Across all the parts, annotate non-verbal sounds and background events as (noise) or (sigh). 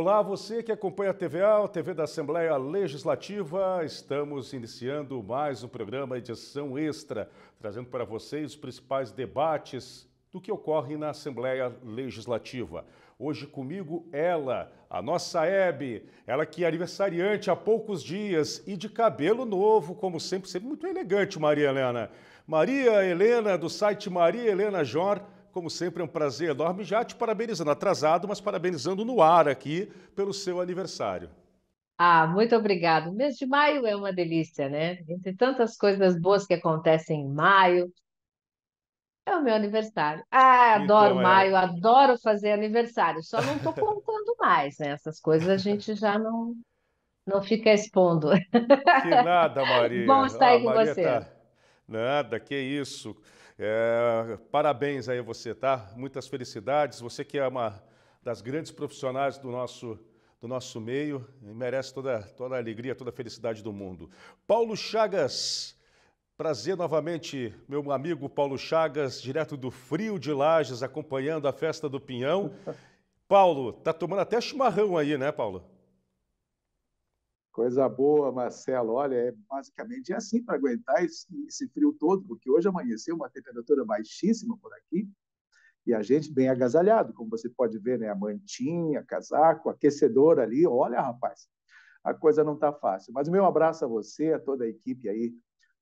Olá, você que acompanha a TVA, a TV da Assembleia Legislativa. Estamos iniciando mais um programa Edição Extra, trazendo para vocês os principais debates do que ocorre na Assembleia Legislativa. Hoje comigo ela, a nossa Hebe, ela que é aniversariante há poucos dias e de cabelo novo, como sempre, sempre é muito elegante, Maria Helena. Maria Helena, do site Maria Helena Jor como sempre, é um prazer enorme. Já te parabenizando, atrasado, mas parabenizando no ar aqui pelo seu aniversário. Ah, muito obrigado. O mês de maio é uma delícia, né? Entre tantas coisas boas que acontecem em maio, é o meu aniversário. Ah, então, adoro então, é... maio, adoro fazer aniversário. Só não estou contando mais, né? Essas coisas a gente já não não fica expondo. Que nada, Maria. (laughs) Bom estar ah, aí com Maria você. Tá... Nada, que isso. É, parabéns aí a você, tá? Muitas felicidades. Você que é uma das grandes profissionais do nosso do nosso meio e merece toda, toda a alegria, toda a felicidade do mundo. Paulo Chagas, prazer novamente, meu amigo Paulo Chagas, direto do frio de Lages, acompanhando a festa do Pinhão. Paulo, tá tomando até chimarrão aí, né, Paulo? Coisa boa, Marcelo. Olha, é basicamente é assim para aguentar esse, esse, frio todo, porque hoje amanheceu uma temperatura baixíssima por aqui e a gente bem agasalhado, como você pode ver, né? A mantinha, casaco, aquecedor ali. Olha, rapaz, a coisa não está fácil. Mas meu abraço a você, a toda a equipe aí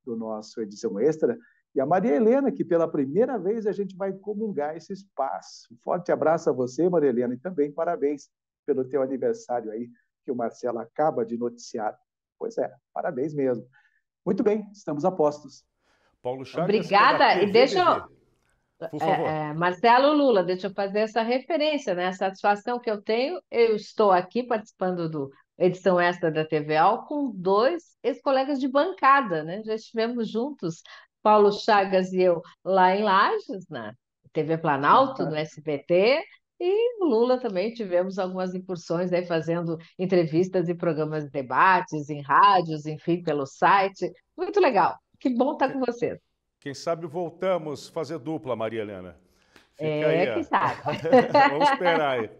do nosso Edição Extra e a Maria Helena, que pela primeira vez a gente vai comungar esse espaço. Um forte abraço a você, Maria Helena, e também parabéns pelo teu aniversário aí que o Marcelo acaba de noticiar. Pois é, parabéns mesmo. Muito bem, estamos a postos. Paulo Chagas, Obrigada. E deixa eu. É, é, Marcelo Lula, deixa eu fazer essa referência, né? A satisfação que eu tenho, eu estou aqui participando do edição extra da TVAL com dois ex-colegas de bancada, né? Já estivemos juntos, Paulo Chagas e eu, lá em Lages, na TV Planalto, no SBT, e Lula também tivemos algumas incursões aí né, fazendo entrevistas e programas de debates, em rádios, enfim, pelo site. Muito legal. Que bom estar com vocês. Quem sabe voltamos fazer dupla, Maria Helena. Fica é, aí, quem sabe. (laughs) vamos esperar aí.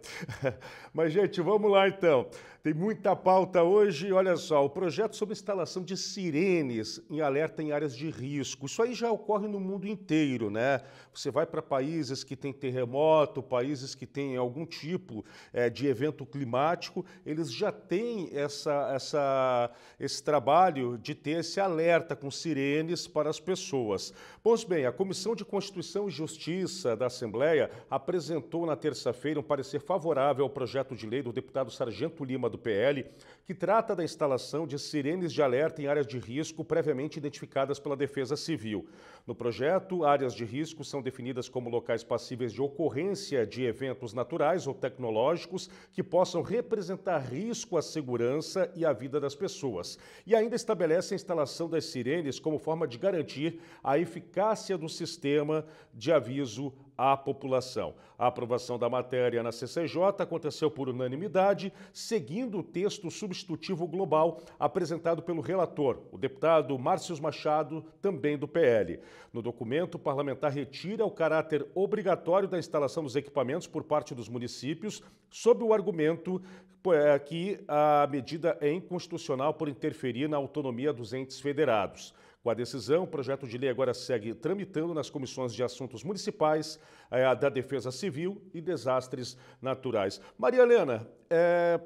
Mas, gente, vamos lá então. Tem muita pauta hoje. Olha só, o projeto sobre instalação de sirenes em alerta em áreas de risco. Isso aí já ocorre no mundo inteiro, né? Você vai para países que têm terremoto, países que têm algum tipo é, de evento climático, eles já têm essa, essa, esse trabalho de ter esse alerta com sirenes para as pessoas. Pois bem, a Comissão de Constituição e Justiça da Assembleia apresentou na terça-feira um parecer favorável ao projeto de lei do deputado Sargento Lima do do PL que trata da instalação de sirenes de alerta em áreas de risco previamente identificadas pela Defesa Civil. No projeto, áreas de risco são definidas como locais passíveis de ocorrência de eventos naturais ou tecnológicos que possam representar risco à segurança e à vida das pessoas. E ainda estabelece a instalação das sirenes como forma de garantir a eficácia do sistema de aviso à população. A aprovação da matéria na CCJ aconteceu por unanimidade, seguindo o texto substituído substitutivo global apresentado pelo relator, o deputado Márcio Machado, também do PL. No documento, o parlamentar retira o caráter obrigatório da instalação dos equipamentos por parte dos municípios, sob o argumento é, que a medida é inconstitucional por interferir na autonomia dos entes federados. Com a decisão, o projeto de lei agora segue tramitando nas comissões de assuntos municipais, eh, da Defesa Civil e Desastres Naturais. Maria Helena, é,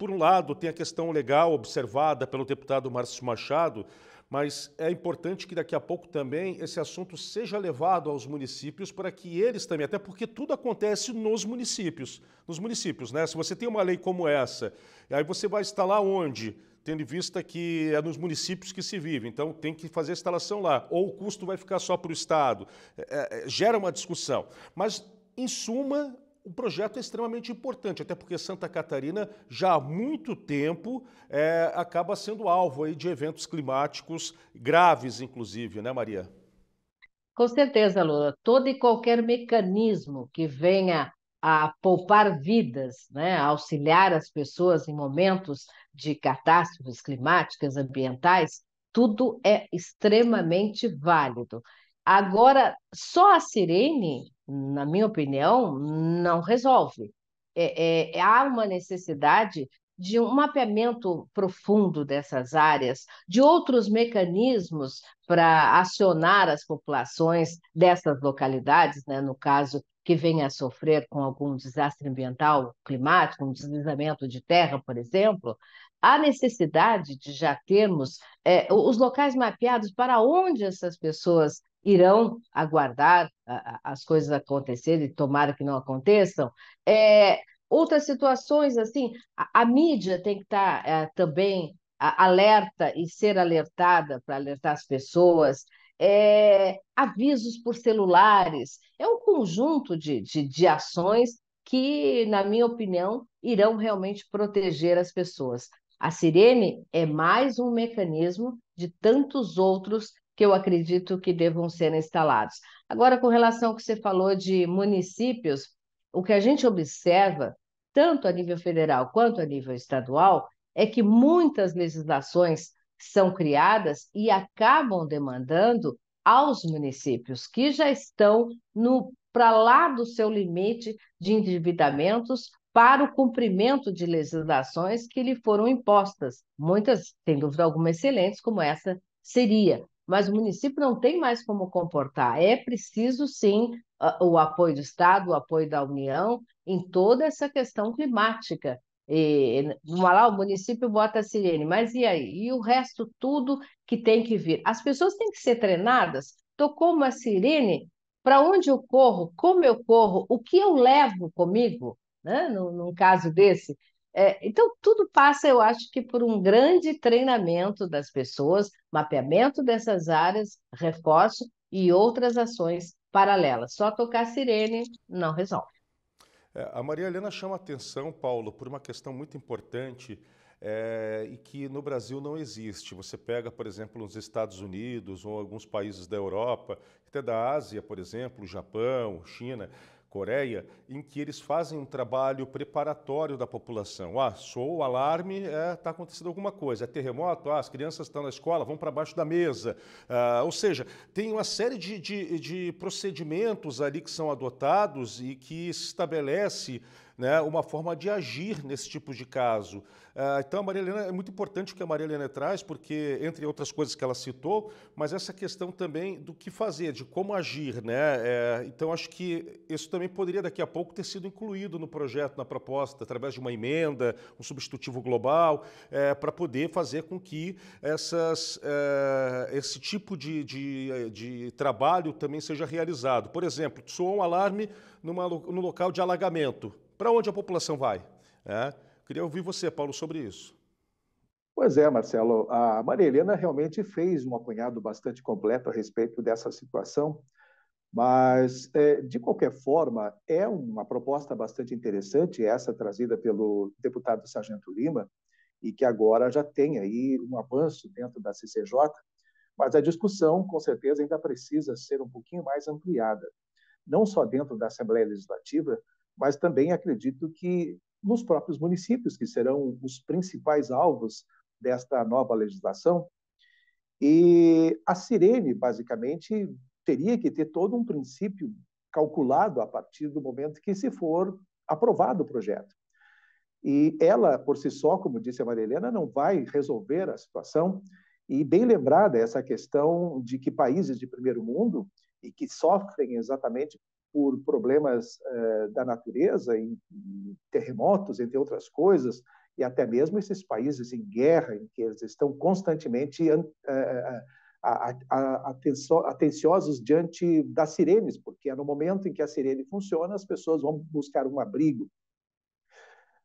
por um lado, tem a questão legal observada pelo deputado Márcio Machado, mas é importante que daqui a pouco também esse assunto seja levado aos municípios para que eles também, até porque tudo acontece nos municípios, nos municípios, né? Se você tem uma lei como essa, aí você vai instalar onde? Tendo em vista que é nos municípios que se vive, então tem que fazer a instalação lá, ou o custo vai ficar só para o Estado. É, é, gera uma discussão. Mas, em suma, um projeto extremamente importante, até porque Santa Catarina já há muito tempo é, acaba sendo alvo aí de eventos climáticos graves, inclusive, né, Maria? Com certeza, Lula. Todo e qualquer mecanismo que venha a poupar vidas, né, a auxiliar as pessoas em momentos de catástrofes climáticas, ambientais, tudo é extremamente válido. Agora, só a Sirene na minha opinião, não resolve. É, é, é, há uma necessidade de um mapeamento profundo dessas áreas, de outros mecanismos para acionar as populações dessas localidades, né, no caso que venha a sofrer com algum desastre ambiental, climático, um deslizamento de terra, por exemplo, há necessidade de já termos é, os locais mapeados para onde essas pessoas irão aguardar as coisas acontecerem, tomara que não aconteçam. É, outras situações, assim, a, a mídia tem que estar tá, é, também alerta e ser alertada para alertar as pessoas. É, avisos por celulares, é um conjunto de, de, de ações que, na minha opinião, irão realmente proteger as pessoas. A sirene é mais um mecanismo de tantos outros que eu acredito que devam ser instalados. Agora, com relação ao que você falou de municípios, o que a gente observa, tanto a nível federal quanto a nível estadual, é que muitas legislações são criadas e acabam demandando aos municípios que já estão no para lá do seu limite de endividamentos para o cumprimento de legislações que lhe foram impostas, muitas, sem dúvida alguma, excelentes, como essa seria mas o município não tem mais como comportar. É preciso, sim, o apoio do Estado, o apoio da União em toda essa questão climática. E, lá o município bota a sirene, mas e aí? E o resto tudo que tem que vir? As pessoas têm que ser treinadas. Tocou uma sirene, para onde eu corro? Como eu corro? O que eu levo comigo? Né? Num, num caso desse, é, então, tudo passa, eu acho que, por um grande treinamento das pessoas, mapeamento dessas áreas, reforço e outras ações paralelas. Só tocar sirene não resolve. É, a Maria Helena chama atenção, Paulo, por uma questão muito importante é, e que no Brasil não existe. Você pega, por exemplo, os Estados Unidos ou alguns países da Europa, até da Ásia, por exemplo, Japão, China Coreia, em que eles fazem um trabalho preparatório da população. Ah, sou o alarme, está é, tá acontecendo alguma coisa. É terremoto, ah, as crianças estão na escola, vão para baixo da mesa. Ah, ou seja, tem uma série de, de, de procedimentos ali que são adotados e que estabelece né, uma forma de agir nesse tipo de caso. Ah, então, a Maria Helena, é muito importante o que a Maria Helena traz, porque, entre outras coisas que ela citou, mas essa questão também do que fazer, de como agir. Né? É, então, acho que isso também poderia, daqui a pouco, ter sido incluído no projeto, na proposta, através de uma emenda, um substitutivo global, é, para poder fazer com que essas, é, esse tipo de, de, de, trabalho também seja realizado. Por exemplo, soou um alarme numa, no local de alagamento. Para onde a população vai? É, queria ouvir você, Paulo, sobre isso. Pois é, Marcelo. A Maria Helena realmente fez um apanhado bastante completo a respeito dessa situação, mas, é, de qualquer forma, é uma proposta bastante interessante, essa trazida pelo deputado Sargento Lima, e que agora já tem aí um avanço dentro da CCJ, mas a discussão, com certeza, ainda precisa ser um pouquinho mais ampliada, não só dentro da Assembleia Legislativa, mas também acredito que nos próprios municípios, que serão os principais alvos desta nova legislação. E a Sirene, basicamente, teria que ter todo um princípio calculado a partir do momento que se for aprovado o projeto. E ela, por si só, como disse a Maria Helena, não vai resolver a situação. E bem lembrada essa questão de que países de primeiro mundo e que sofrem exatamente por problemas eh, da natureza, em, em, terremotos, entre outras coisas, e até mesmo esses países em guerra, em que eles estão constantemente eh, eh atenciosos diante das sirenes, porque é no momento em que a sirene funciona, as pessoas vão buscar um abrigo.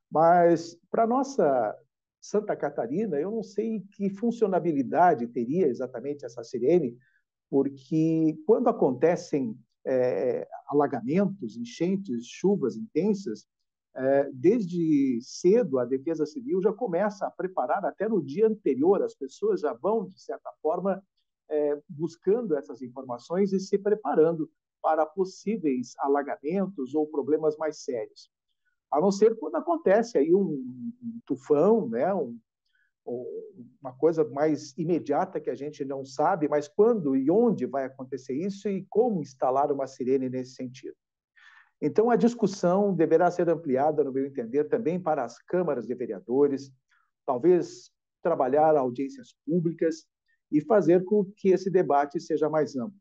Mas, para nossa Santa Catarina, eu não sei que funcionabilidade teria exatamente essa sirene, porque quando acontecem é, alagamentos, enchentes, chuvas intensas, é, desde cedo a Defesa Civil já começa a preparar até no dia anterior, as pessoas já vão, de certa forma, é, buscando essas informações e se preparando para possíveis alagamentos ou problemas mais sérios. A não ser quando acontece aí um, um tufão, né, um uma coisa mais imediata que a gente não sabe, mas quando e onde vai acontecer isso e como instalar uma sirene nesse sentido. Então, a discussão deverá ser ampliada, no meu entender, também para as câmaras de vereadores, talvez trabalhar audiências públicas e fazer com que esse debate seja mais amplo.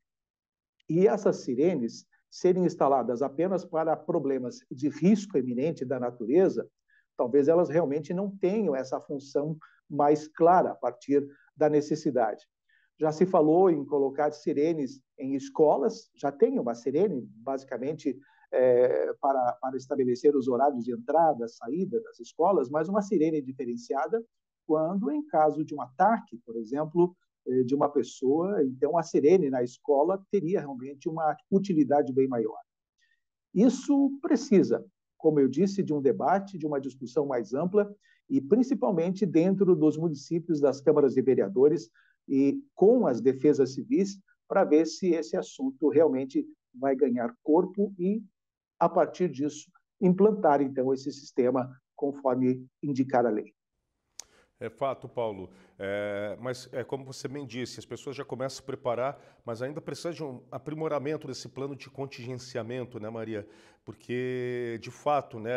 E essas sirenes serem instaladas apenas para problemas de risco eminente da natureza, talvez elas realmente não tenham essa função mais clara a partir da necessidade. Já se falou em colocar sirenes em escolas, já tem uma sirene, basicamente, é, para, para estabelecer os horários de entrada, saída das escolas, mas uma sirene diferenciada quando, em caso de um ataque, por exemplo, eh, de uma pessoa, então a sirene na escola teria realmente uma utilidade bem maior. Isso precisa como eu disse, de um debate, de uma discussão mais ampla e principalmente dentro dos municípios, das câmaras de vereadores e com as defesas civis para ver se esse assunto realmente vai ganhar corpo e a partir disso implantar então esse sistema conforme indicar a lei. É fato, Paulo. É, mas é como você bem disse, as pessoas já começam a se preparar, mas ainda precisa de um aprimoramento desse plano de contingenciamento, né, Maria? Porque, de fato, né,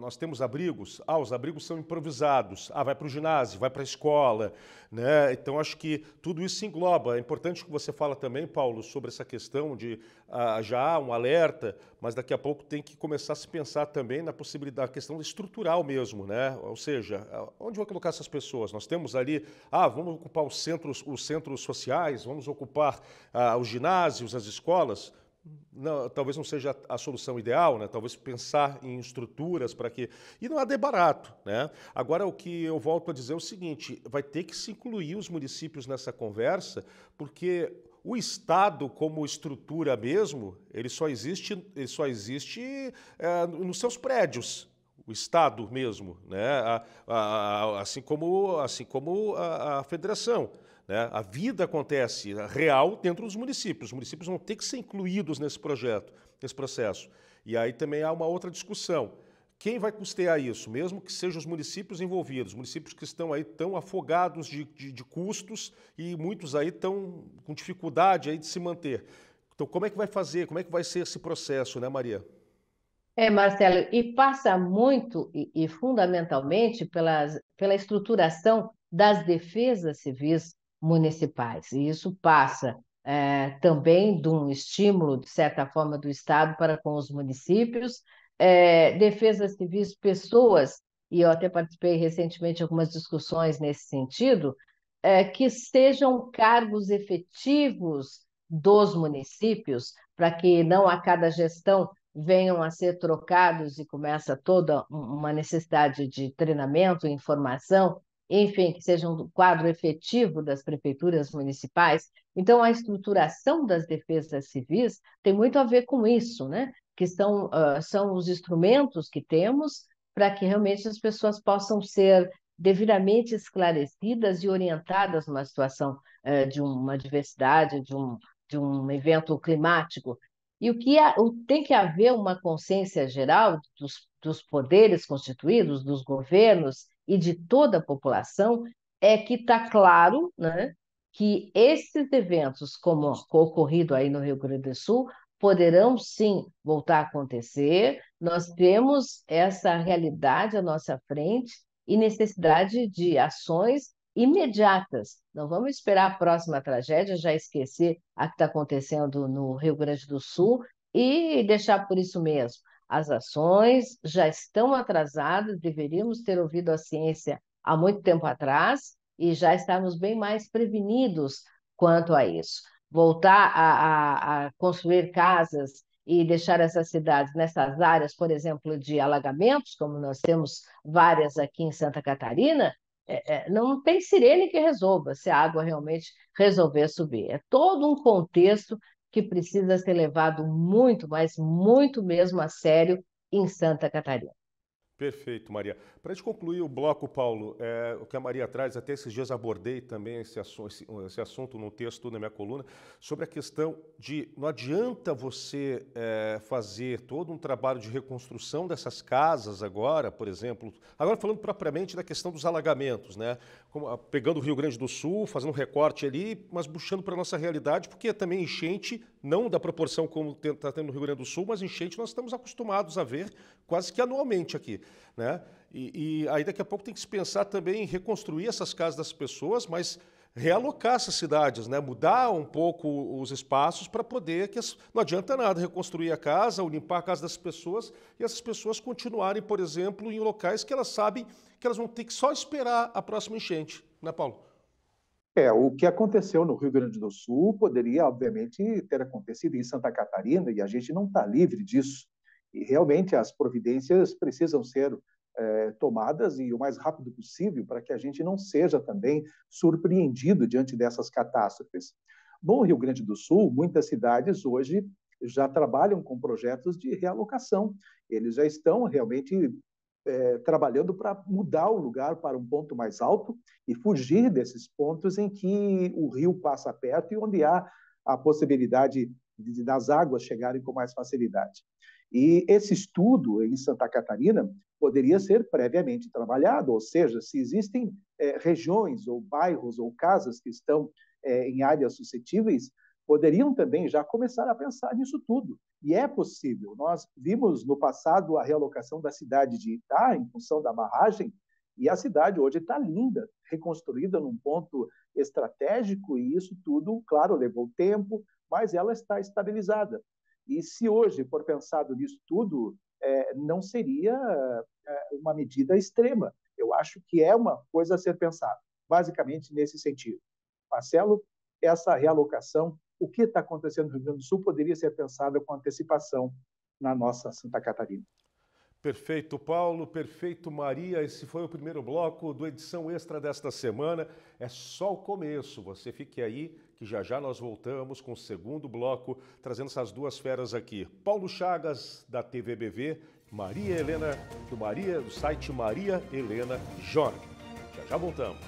nós temos abrigos, ah, os abrigos são improvisados, ah, vai para o ginásio, vai para a escola, né? Então, acho que tudo isso se engloba. É importante que você fala também, Paulo, sobre essa questão de ah, já há um alerta, mas daqui a pouco tem que começar a se pensar também na possibilidade, a questão estrutural mesmo, né? Ou seja, onde vai colocar essas pessoas? Nós temos ali ah, vamos ocupar os centros, os centros sociais, vamos ocupar ah, os ginásios, as escolas. Não, talvez não seja a solução ideal, né? talvez pensar em estruturas para que. E não há debarato. Né? Agora, o que eu volto a dizer é o seguinte: vai ter que se incluir os municípios nessa conversa, porque o Estado, como estrutura mesmo, ele só existe, ele só existe é, nos seus prédios o Estado mesmo, né? A, a, a, assim como, assim como a, federação. Né? A vida acontece real dentro dos municípios. Os municípios vão ter que ser incluídos nesse projeto, nesse processo. E aí também há uma outra discussão. Quem vai custear isso? Mesmo que sejam os municípios envolvidos, municípios que estão aí tão afogados de, de, de custos e muitos aí estão com dificuldade aí de se manter. Então, como é que vai fazer? Como é que vai ser esse processo, né, Maria? É, Marcelo, e passa muito e, e fundamentalmente pelas, pela estruturação das defesas civis municipais. E isso passa é, também de um estímulo, de certa forma, do Estado para com os municípios, é, defesas civis, pessoas, e eu até participei recentemente de algumas discussões nesse sentido, é, que sejam cargos efetivos dos municípios, para que não a cada gestão venham a ser trocados e começa toda uma necessidade de treinamento, informação, enfim, que seja um quadro efetivo das prefeituras municipais. Então, a estruturação das defesas civis tem muito a ver com isso, né? que são, uh, são os instrumentos que temos para que realmente as pessoas possam ser devidamente esclarecidas e orientadas numa situação uh, de uma diversidade, de um, de um evento climático. E o que há, tem que haver uma consciência geral dos, dos poderes constituídos, dos governos e de toda a população, é que está claro né, que esses eventos, como ocorrido aí no Rio Grande do Sul, poderão sim voltar a acontecer. Nós temos essa realidade à nossa frente e necessidade de ações imediatas. Não vamos esperar a próxima tragédia, já esquecer a que está acontecendo no Rio Grande do Sul e deixar por isso mesmo. As ações já estão atrasadas, deveríamos ter ouvido a ciência há muito tempo atrás e já estamos bem mais prevenidos quanto a isso. Voltar a, a, a construir casas e deixar essas cidades nessas áreas, por exemplo, de alagamentos, como nós temos várias aqui em Santa Catarina, é, é, não tem sirene que resolva se a água realmente resolver subir. É todo um contexto que precisa ser levado muito, mas muito mesmo a sério em Santa Catarina. Perfeito, Maria. Para a gente concluir o bloco, Paulo, é, o que a Maria traz, até esses dias abordei também esse, assunto, esse, esse assunto no texto na minha coluna, sobre a questão de não adianta você é, fazer todo um trabalho de reconstrução dessas casas agora, por exemplo, agora falando propriamente da questão dos alagamentos, né? Como, ah, pegando o Rio Grande do Sul, fazendo um recorte ali, mas puxando para a nossa realidade, porque também enchente, não da proporção como está tendo no Rio Grande do Sul, mas enchente nós estamos acostumados a ver quase que anualmente aqui. Né? E, e aí daqui a pouco tem que se pensar também em reconstruir essas casas das pessoas, mas realocar essas cidades, né? mudar um pouco os espaços para poder que as... não adianta nada reconstruir a casa ou limpar a casa das pessoas e essas pessoas continuarem, por exemplo, em locais que elas sabem que elas vão ter que só esperar a próxima enchente, né, Paulo? É, o que aconteceu no Rio Grande do Sul poderia, obviamente, ter acontecido em Santa Catarina e a gente não está livre disso. E realmente as providências precisam ser eh, tomadas e o mais rápido possível para que a gente não seja também surpreendido diante dessas catástrofes. No Rio Grande do Sul, muitas cidades hoje já trabalham com projetos de realocação. Eles já estão realmente é, trabalhando para mudar o lugar para um ponto mais alto e fugir desses pontos em que o rio passa perto e onde há a possibilidade de, das águas chegarem com mais facilidade. E esse estudo em Santa Catarina poderia ser previamente trabalhado, ou seja, se existem eh, regiões ou bairros ou casas que estão eh, em áreas suscetíveis, poderiam também já começar a pensar nisso tudo. E é possível. Nós vimos no passado a realocação da cidade de Itá em função da barragem, e a cidade hoje está linda, reconstruída num ponto estratégico, e isso tudo, claro, levou tempo, mas ela está estabilizada. E se hoje for pensado nisso tudo, é, não seria é, uma medida extrema. Eu acho que é uma coisa a ser pensada, basicamente nesse sentido. Marcelo, essa realocação, o que está acontecendo no Rio Grande do Sul, poderia ser pensada com antecipação na nossa Santa Catarina. Perfeito, Paulo, perfeito, Maria. Esse foi o primeiro bloco do edição extra desta semana. É só o começo. Você fique aí, que já já nós voltamos com o segundo bloco, trazendo essas duas feras aqui. Paulo Chagas, da TVBV, Maria Helena, do, Maria, do site Maria Helena Jorge. Já já voltamos.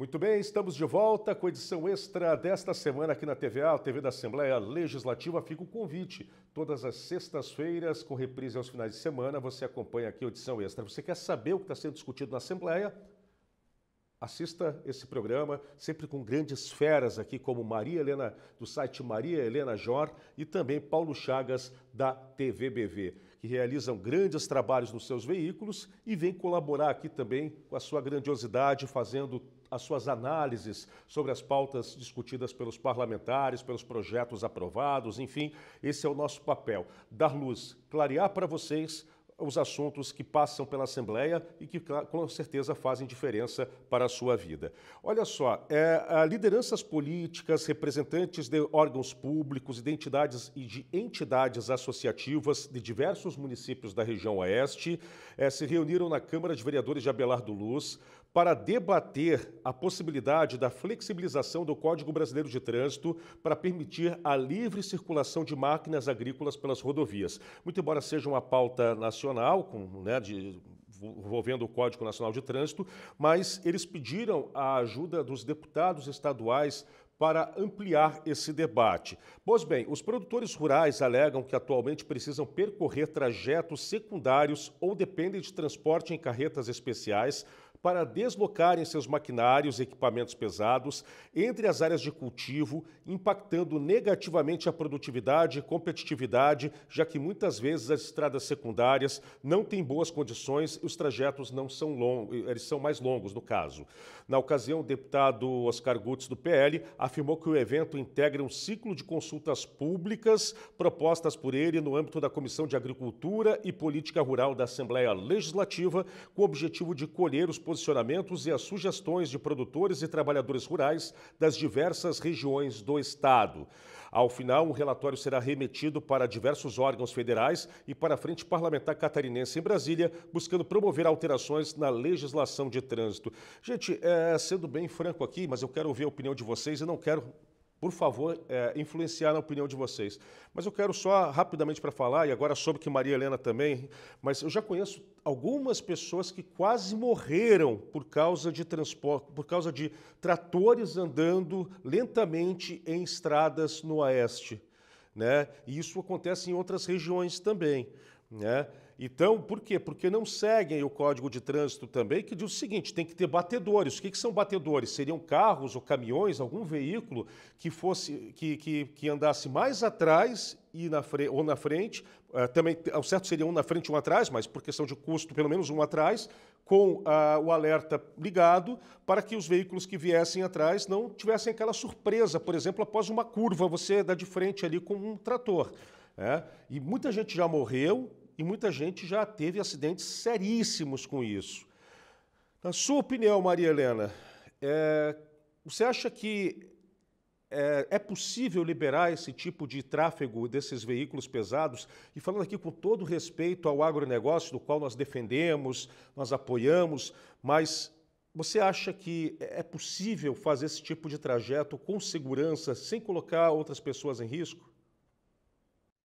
Muito bem, estamos de volta com a edição extra desta semana aqui na TVA, a TV da Assembleia Legislativa. Fica o convite. Todas as sextas-feiras, com reprise aos finais de semana, você acompanha aqui a edição extra. Você quer saber o que está sendo discutido na Assembleia? Assista esse programa, sempre com grandes feras aqui, como Maria Helena, do site Maria Helena Jor, e também Paulo Chagas, da TVBV, que realizam grandes trabalhos nos seus veículos e vem colaborar aqui também com a sua grandiosidade, fazendo as suas análises sobre as pautas discutidas pelos parlamentares, pelos projetos aprovados, enfim, esse é o nosso papel: dar luz, clarear para vocês os assuntos que passam pela Assembleia e que com certeza fazem diferença para a sua vida. Olha só, é, lideranças políticas, representantes de órgãos públicos, identidades e de entidades associativas de diversos municípios da região oeste é, se reuniram na Câmara de Vereadores de Abelardo Luz para debater a possibilidade da flexibilização do Código Brasileiro de Trânsito para permitir a livre circulação de máquinas agrícolas pelas rodovias. Muito embora seja uma pauta nacional, com, né, de, envolvendo o Código Nacional de Trânsito, mas eles pediram a ajuda dos deputados estaduais para ampliar esse debate. Pois bem, os produtores rurais alegam que atualmente precisam percorrer trajetos secundários ou dependem de transporte em carretas especiais para deslocarem seus maquinários e equipamentos pesados entre as áreas de cultivo, impactando negativamente a produtividade e competitividade, já que muitas vezes as estradas secundárias não têm boas condições e os trajetos não são longos, eles são mais longos no caso. Na ocasião, o deputado Oscar Gutz do PL afirmou que o evento integra um ciclo de consultas públicas propostas por ele no âmbito da Comissão de Agricultura e Política Rural da Assembleia Legislativa, com o objetivo de colher os posicionamentos e as sugestões de produtores e trabalhadores rurais das diversas regiões do Estado. Ao final, o um relatório será remetido para diversos órgãos federais e para a Frente Parlamentar Catarinense em Brasília, buscando promover alterações na legislação de trânsito. Gente, é, sendo bem franco aqui, mas eu quero ouvir a opinião de vocês e não quero por favor, é, influenciar na opinião de vocês. Mas eu quero só rapidamente para falar, e agora soube que Maria Helena também, mas eu já conheço algumas pessoas que quase morreram por causa de transporte, por causa de tratores andando lentamente em estradas no oeste. Né? E isso acontece em outras regiões também. Né? Então, por quê? Porque não seguem o Código de Trânsito também, que diz o seguinte: tem que ter batedores. O que, que são batedores? Seriam carros ou caminhões, algum veículo que fosse que, que, que andasse mais atrás e na fre ou na frente. Uh, também, ao certo, seria um na frente e um atrás, mas por questão de custo, pelo menos um atrás, com uh, o alerta ligado, para que os veículos que viessem atrás não tivessem aquela surpresa, por exemplo, após uma curva, você dá de frente ali com um trator. É? E muita gente já morreu e muita gente já teve acidentes seríssimos com isso. Na sua opinião, Maria Helena, é, você acha que é, é, possível liberar esse tipo de tráfego desses veículos pesados? E falando aqui com todo respeito ao agronegócio, do qual nós defendemos, nós apoiamos, mas você acha que é possível fazer esse tipo de trajeto com segurança, sem colocar outras pessoas em risco?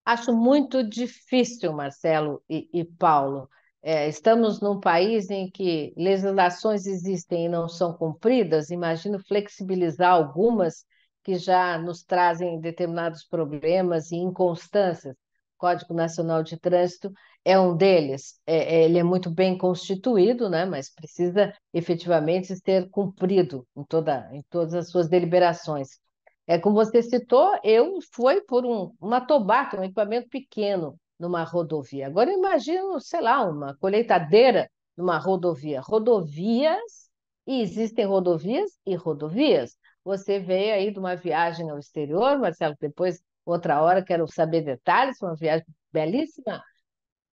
Acho muito difícil, Marcelo e, e Paulo. É, estamos num país em que legislações existem e não são cumpridas. Imagino flexibilizar algumas que já nos trazem determinados problemas e inconstâncias. O Código Nacional de Trânsito é um deles. É, é, ele é muito bem constituído, né? mas precisa efetivamente ser cumprido em, toda, em todas as suas deliberações. É como você citou, eu fui por um, uma tobaca, um equipamento pequeno numa rodovia. Agora imagino, sei lá, uma colheitadeira numa rodovia. Rodovias, e existem rodovias e rodovias. Você veio aí de uma viagem ao exterior, Marcelo, depois, outra hora, quero saber detalhes, uma viagem belíssima,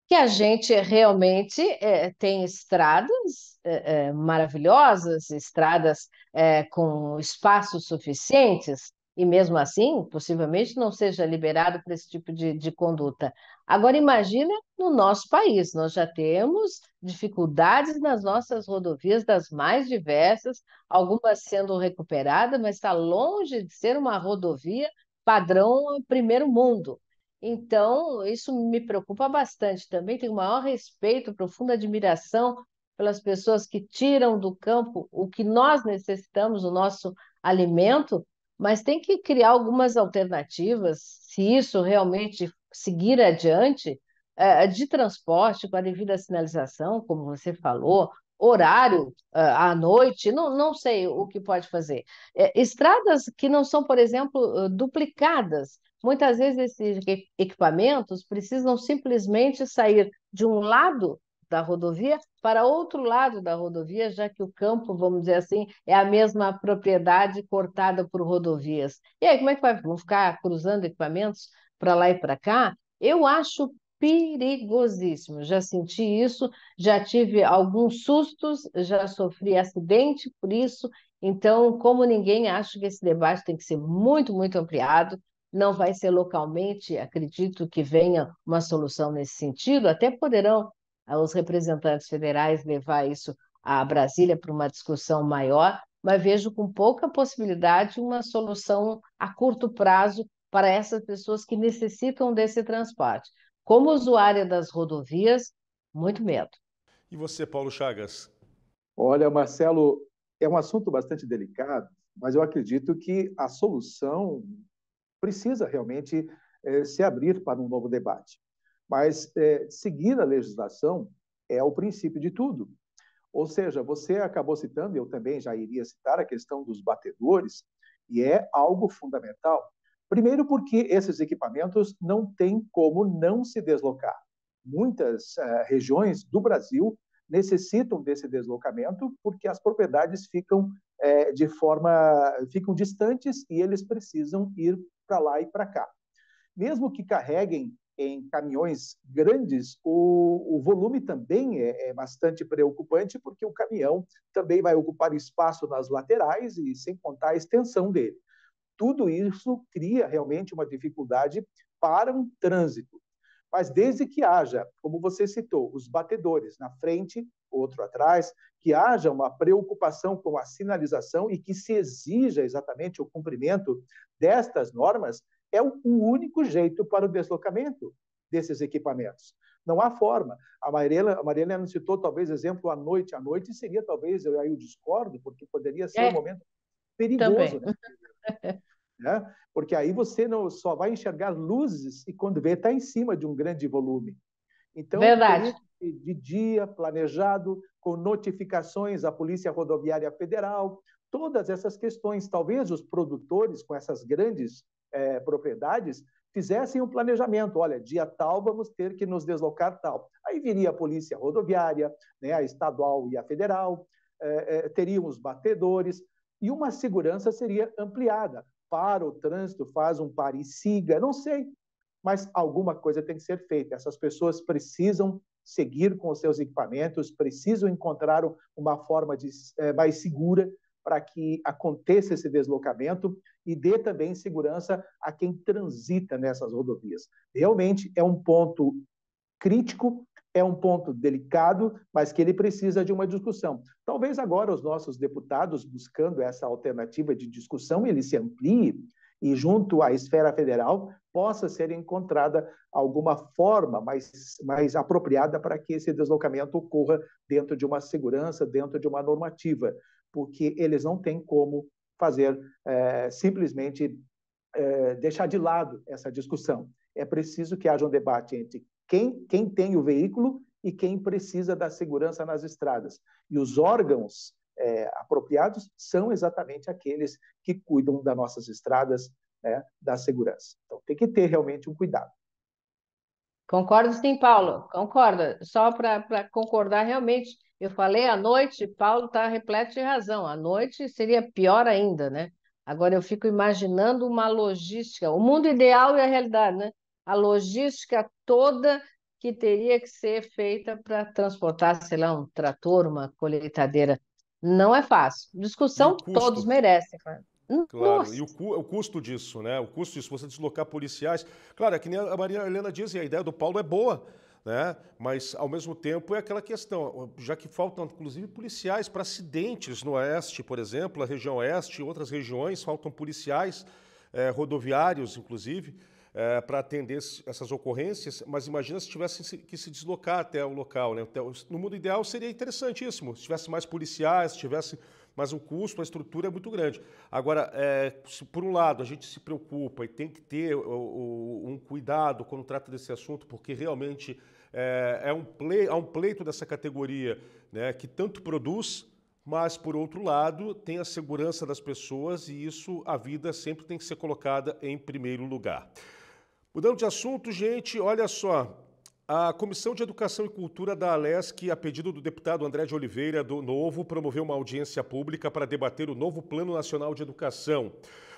que a gente realmente é, tem estradas é, é, maravilhosas, estradas é, com espaços suficientes, e mesmo assim, possivelmente não seja liberado para esse tipo de, de conduta. Agora, imagina no nosso país, nós já temos dificuldades nas nossas rodovias, das mais diversas, algumas sendo recuperadas, mas está longe de ser uma rodovia padrão primeiro mundo. Então, isso me preocupa bastante também. Tenho o maior respeito, profunda admiração pelas pessoas que tiram do campo o que nós necessitamos, o nosso alimento, mas tem que criar algumas alternativas, se isso realmente seguir adiante, é, é, de transporte para devido à sinalização, como você falou, horário é, à noite, não, não sei o que pode fazer. Estradas que não são, por exemplo, duplicadas. Muitas vezes esses equipamentos precisam simplesmente sair de um lado da rodovia para outro lado da rodovia, já que o campo, vamos dizer assim, é a mesma propriedade cortada por rodovias. E aí, como é que vai? Vão ficar cruzando equipamentos para lá e para cá? Eu acho perigosíssimo. Já senti isso, já tive alguns sustos, já sofri acidente por isso. Então, como ninguém, acho que esse debate tem que ser muito, muito ampliado não vai ser localmente, acredito que venha uma solução nesse sentido, até poderão os representantes federais levar isso a Brasília para uma discussão maior, mas vejo com pouca possibilidade uma solução a curto prazo para essas pessoas que necessitam desse transporte. Como usuária das rodovias, muito medo. E você, Paulo Chagas? Olha, Marcelo, é um assunto bastante delicado, mas eu acredito que a solução precisa realmente eh, se abrir para um novo debate. Mas é, seguir a legislação é o princípio de tudo. Ou seja, você acabou citando, eu também já iria citar, a questão dos batedores, e é algo fundamental. Primeiro, porque esses equipamentos não têm como não se deslocar. Muitas uh, regiões do Brasil necessitam desse deslocamento porque as propriedades ficam é, de forma ficam distantes e eles precisam ir para lá e para cá. Mesmo que carreguem em caminhões grandes, o, o volume também é, é, bastante preocupante, porque o caminhão também vai ocupar espaço nas laterais e sem contar a extensão dele. Tudo isso cria realmente uma dificuldade para um trânsito. Mas desde que haja, como você citou, os batedores na frente, outro atrás, que haja uma preocupação com a sinalização e que se exija exatamente o cumprimento destas normas, é o único jeito para o deslocamento desses equipamentos. Não há forma. A Mariela, a Mariela citou talvez exemplo à noite. À noite seria talvez, eu aí eu discordo, porque poderia ser é, um momento perigoso. Né? (laughs) né? Porque aí você não só vai enxergar luzes e quando vê está em cima de um grande volume. Então, Verdade. de dia, planejado, com notificações à Polícia Rodoviária Federal, todas essas questões. Talvez os produtores com essas grandes é, propriedades fizessem um planejamento. Olha, dia tal vamos ter que nos deslocar tal. Aí viria a polícia rodoviária, né, a estadual e a federal, é, é, batedores e uma segurança seria ampliada. Para o trânsito, faz um pare e siga, não sei, mas alguma coisa tem que ser feita. Essas pessoas precisam seguir com os seus equipamentos, precisam encontrar uma forma de, é, mais segura para que aconteça esse deslocamento e dê também segurança a quem transita nessas rodovias. Realmente é um ponto crítico, é um ponto delicado, mas que ele precisa de uma discussão. Talvez agora os nossos deputados, buscando essa alternativa de discussão, ele se amplie e, junto à esfera federal, possa ser encontrada alguma forma mais, mais apropriada para que esse deslocamento ocorra dentro de uma segurança, dentro de uma normativa porque eles não têm como fazer é, simplesmente é, deixar de lado essa discussão. É preciso que haja um debate entre quem, quem tem o veículo e quem precisa da segurança nas estradas. E os órgãos é, apropriados são exatamente aqueles que cuidam das nossas estradas, né, da segurança. Então, tem que ter realmente um cuidado. Concordo sim, Paulo, concorda. Só para concordar realmente, eu falei à noite, Paulo está repleto de razão. À noite seria pior ainda, né? Agora eu fico imaginando uma logística, o mundo ideal e a realidade, né? A logística toda que teria que ser feita para transportar, sei lá, um trator, uma colheitadeira. Não é fácil. Discussão todos merecem. Claro. Claro, Nossa. e o, o, custo disso, né? O custo disso, você deslocar policiais. Claro, é que nem a Maria Helena diz, e a ideia do Paulo é boa, né? Mas, ao mesmo tempo, é aquela questão, já que faltam, inclusive, policiais para acidentes no Oeste, por exemplo, a região Oeste e outras regiões, faltam policiais eh, rodoviários, inclusive, eh, para atender essas ocorrências. Mas imagina se tivessem que se deslocar até o local, né? Então, no mundo ideal seria interessantíssimo, se tivesse mais policiais, se tivesse mas o custo, a estrutura é muito grande. Agora, é, se por um lado a gente se preocupa e tem que ter o, um cuidado quando trata desse assunto, porque realmente é, é um, é um pleito dessa categoria né, que tanto produz, mas por outro lado tem a segurança das pessoas e isso a vida sempre tem que ser colocada em primeiro lugar. Mudando de assunto, gente, olha só, a Comissão de Educação e Cultura da Alesc, a pedido do deputado André de Oliveira do Novo, promoveu uma audiência pública para debater o novo Plano Nacional de Educação.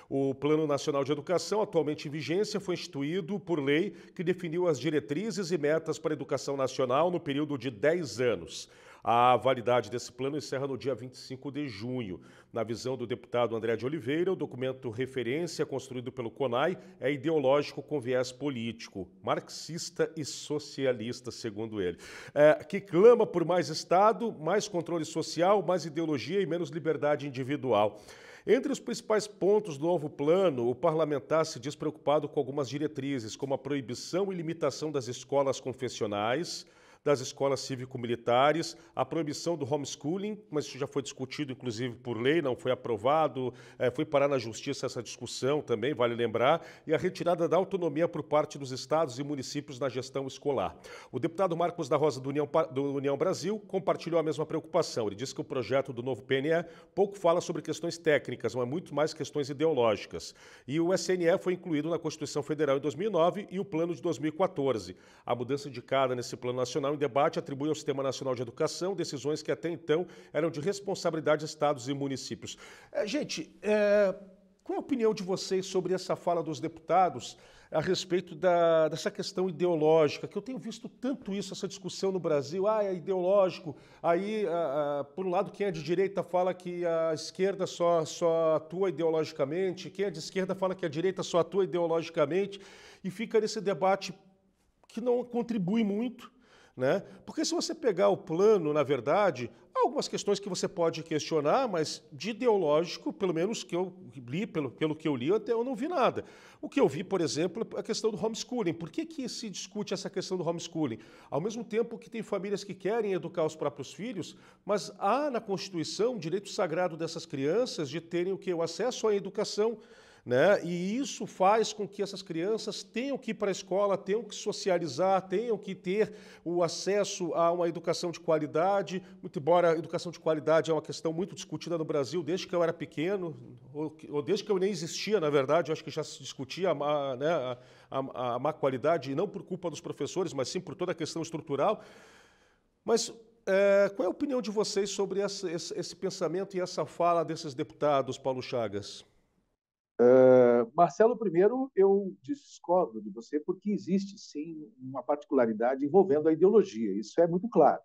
O Plano Nacional de Educação, atualmente em vigência, foi instituído por lei que definiu as diretrizes e metas para a educação nacional no período de 10 anos. A validade desse plano encerra no dia 25 de junho. Na visão do deputado André de Oliveira, o documento referência construído pelo CONAI é ideológico com viés político, marxista e socialista, segundo ele, é, que clama por mais Estado, mais controle social, mais ideologia e menos liberdade individual. Entre os principais pontos do novo plano, o parlamentar se diz preocupado com algumas diretrizes, como a proibição e limitação das escolas confessionais, das escolas cívico-militares, a proibição do homeschooling, mas isso já foi discutido, inclusive, por lei, não foi aprovado, eh, foi parar na justiça essa discussão também, vale lembrar, e a retirada da autonomia por parte dos estados e municípios na gestão escolar. O deputado Marcos da Rosa do União, do União Brasil compartilhou a mesma preocupação. Ele disse que o projeto do novo PNE pouco fala sobre questões técnicas, mas muito mais questões ideológicas. E o SNE foi incluído na Constituição Federal em 2009 e o plano de 2014. A mudança indicada nesse plano nacional em debate atribui ao Sistema Nacional de Educação decisões que até então eram de responsabilidade de estados e municípios. É, gente, é, qual a opinião de vocês sobre essa fala dos deputados a respeito da, dessa questão ideológica? Que eu tenho visto tanto isso, essa discussão no Brasil. Ah, é ideológico. Aí, a, a, por um lado, quem é de direita fala que a esquerda só, só atua ideologicamente, quem é de esquerda fala que a direita só atua ideologicamente, e fica nesse debate que não contribui muito né? Porque se você pegar o plano, na verdade, há algumas questões que você pode questionar, mas de ideológico, pelo menos que eu li, pelo, pelo que eu li, até eu não vi nada. O que eu vi, por exemplo, é a questão do homeschooling. Por que, que se discute essa questão do homeschooling? Ao mesmo tempo que tem famílias que querem educar os próprios filhos, mas há na Constituição o direito sagrado dessas crianças de terem o que? O acesso à educação. Né? E isso faz com que essas crianças tenham que ir para a escola, tenham que socializar, tenham que ter o acesso a uma educação de qualidade, muito embora a educação de qualidade é uma questão muito discutida no Brasil desde que eu era pequeno, ou, desde que eu nem existia, na verdade, eu acho que já se discutia a, má, né, a, a, a má qualidade, e não por culpa dos professores, mas sim por toda a questão estrutural. Mas é, qual é a opinião de vocês sobre essa, esse, esse pensamento e essa fala desses deputados, Paulo Chagas? Uh, Marcelo, primeiro eu discordo de você porque existe sim uma particularidade envolvendo a ideologia, isso é muito claro.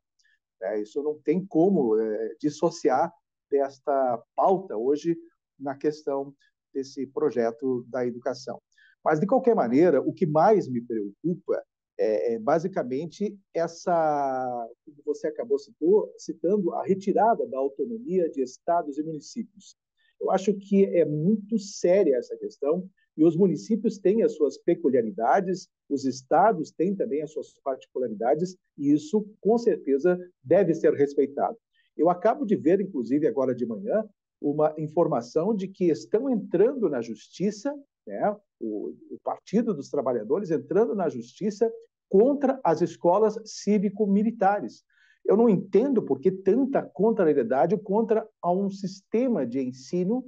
Né? Isso não tem como é, dissociar desta pauta hoje na questão desse projeto da educação. Mas, de qualquer maneira, o que mais me preocupa é, é basicamente essa, como você acabou citou, citando, a retirada da autonomia de estados e municípios. Eu acho que é muito séria essa questão e os municípios têm as suas peculiaridades, os estados têm também as suas particularidades e isso, com certeza, deve ser respeitado. Eu acabo de ver, inclusive, agora de manhã, uma informação de que estão entrando na justiça, né, o, o Partido dos Trabalhadores entrando na justiça contra as escolas cívico-militares. Eu não entendo por que tanta contrariedade contra a um sistema de ensino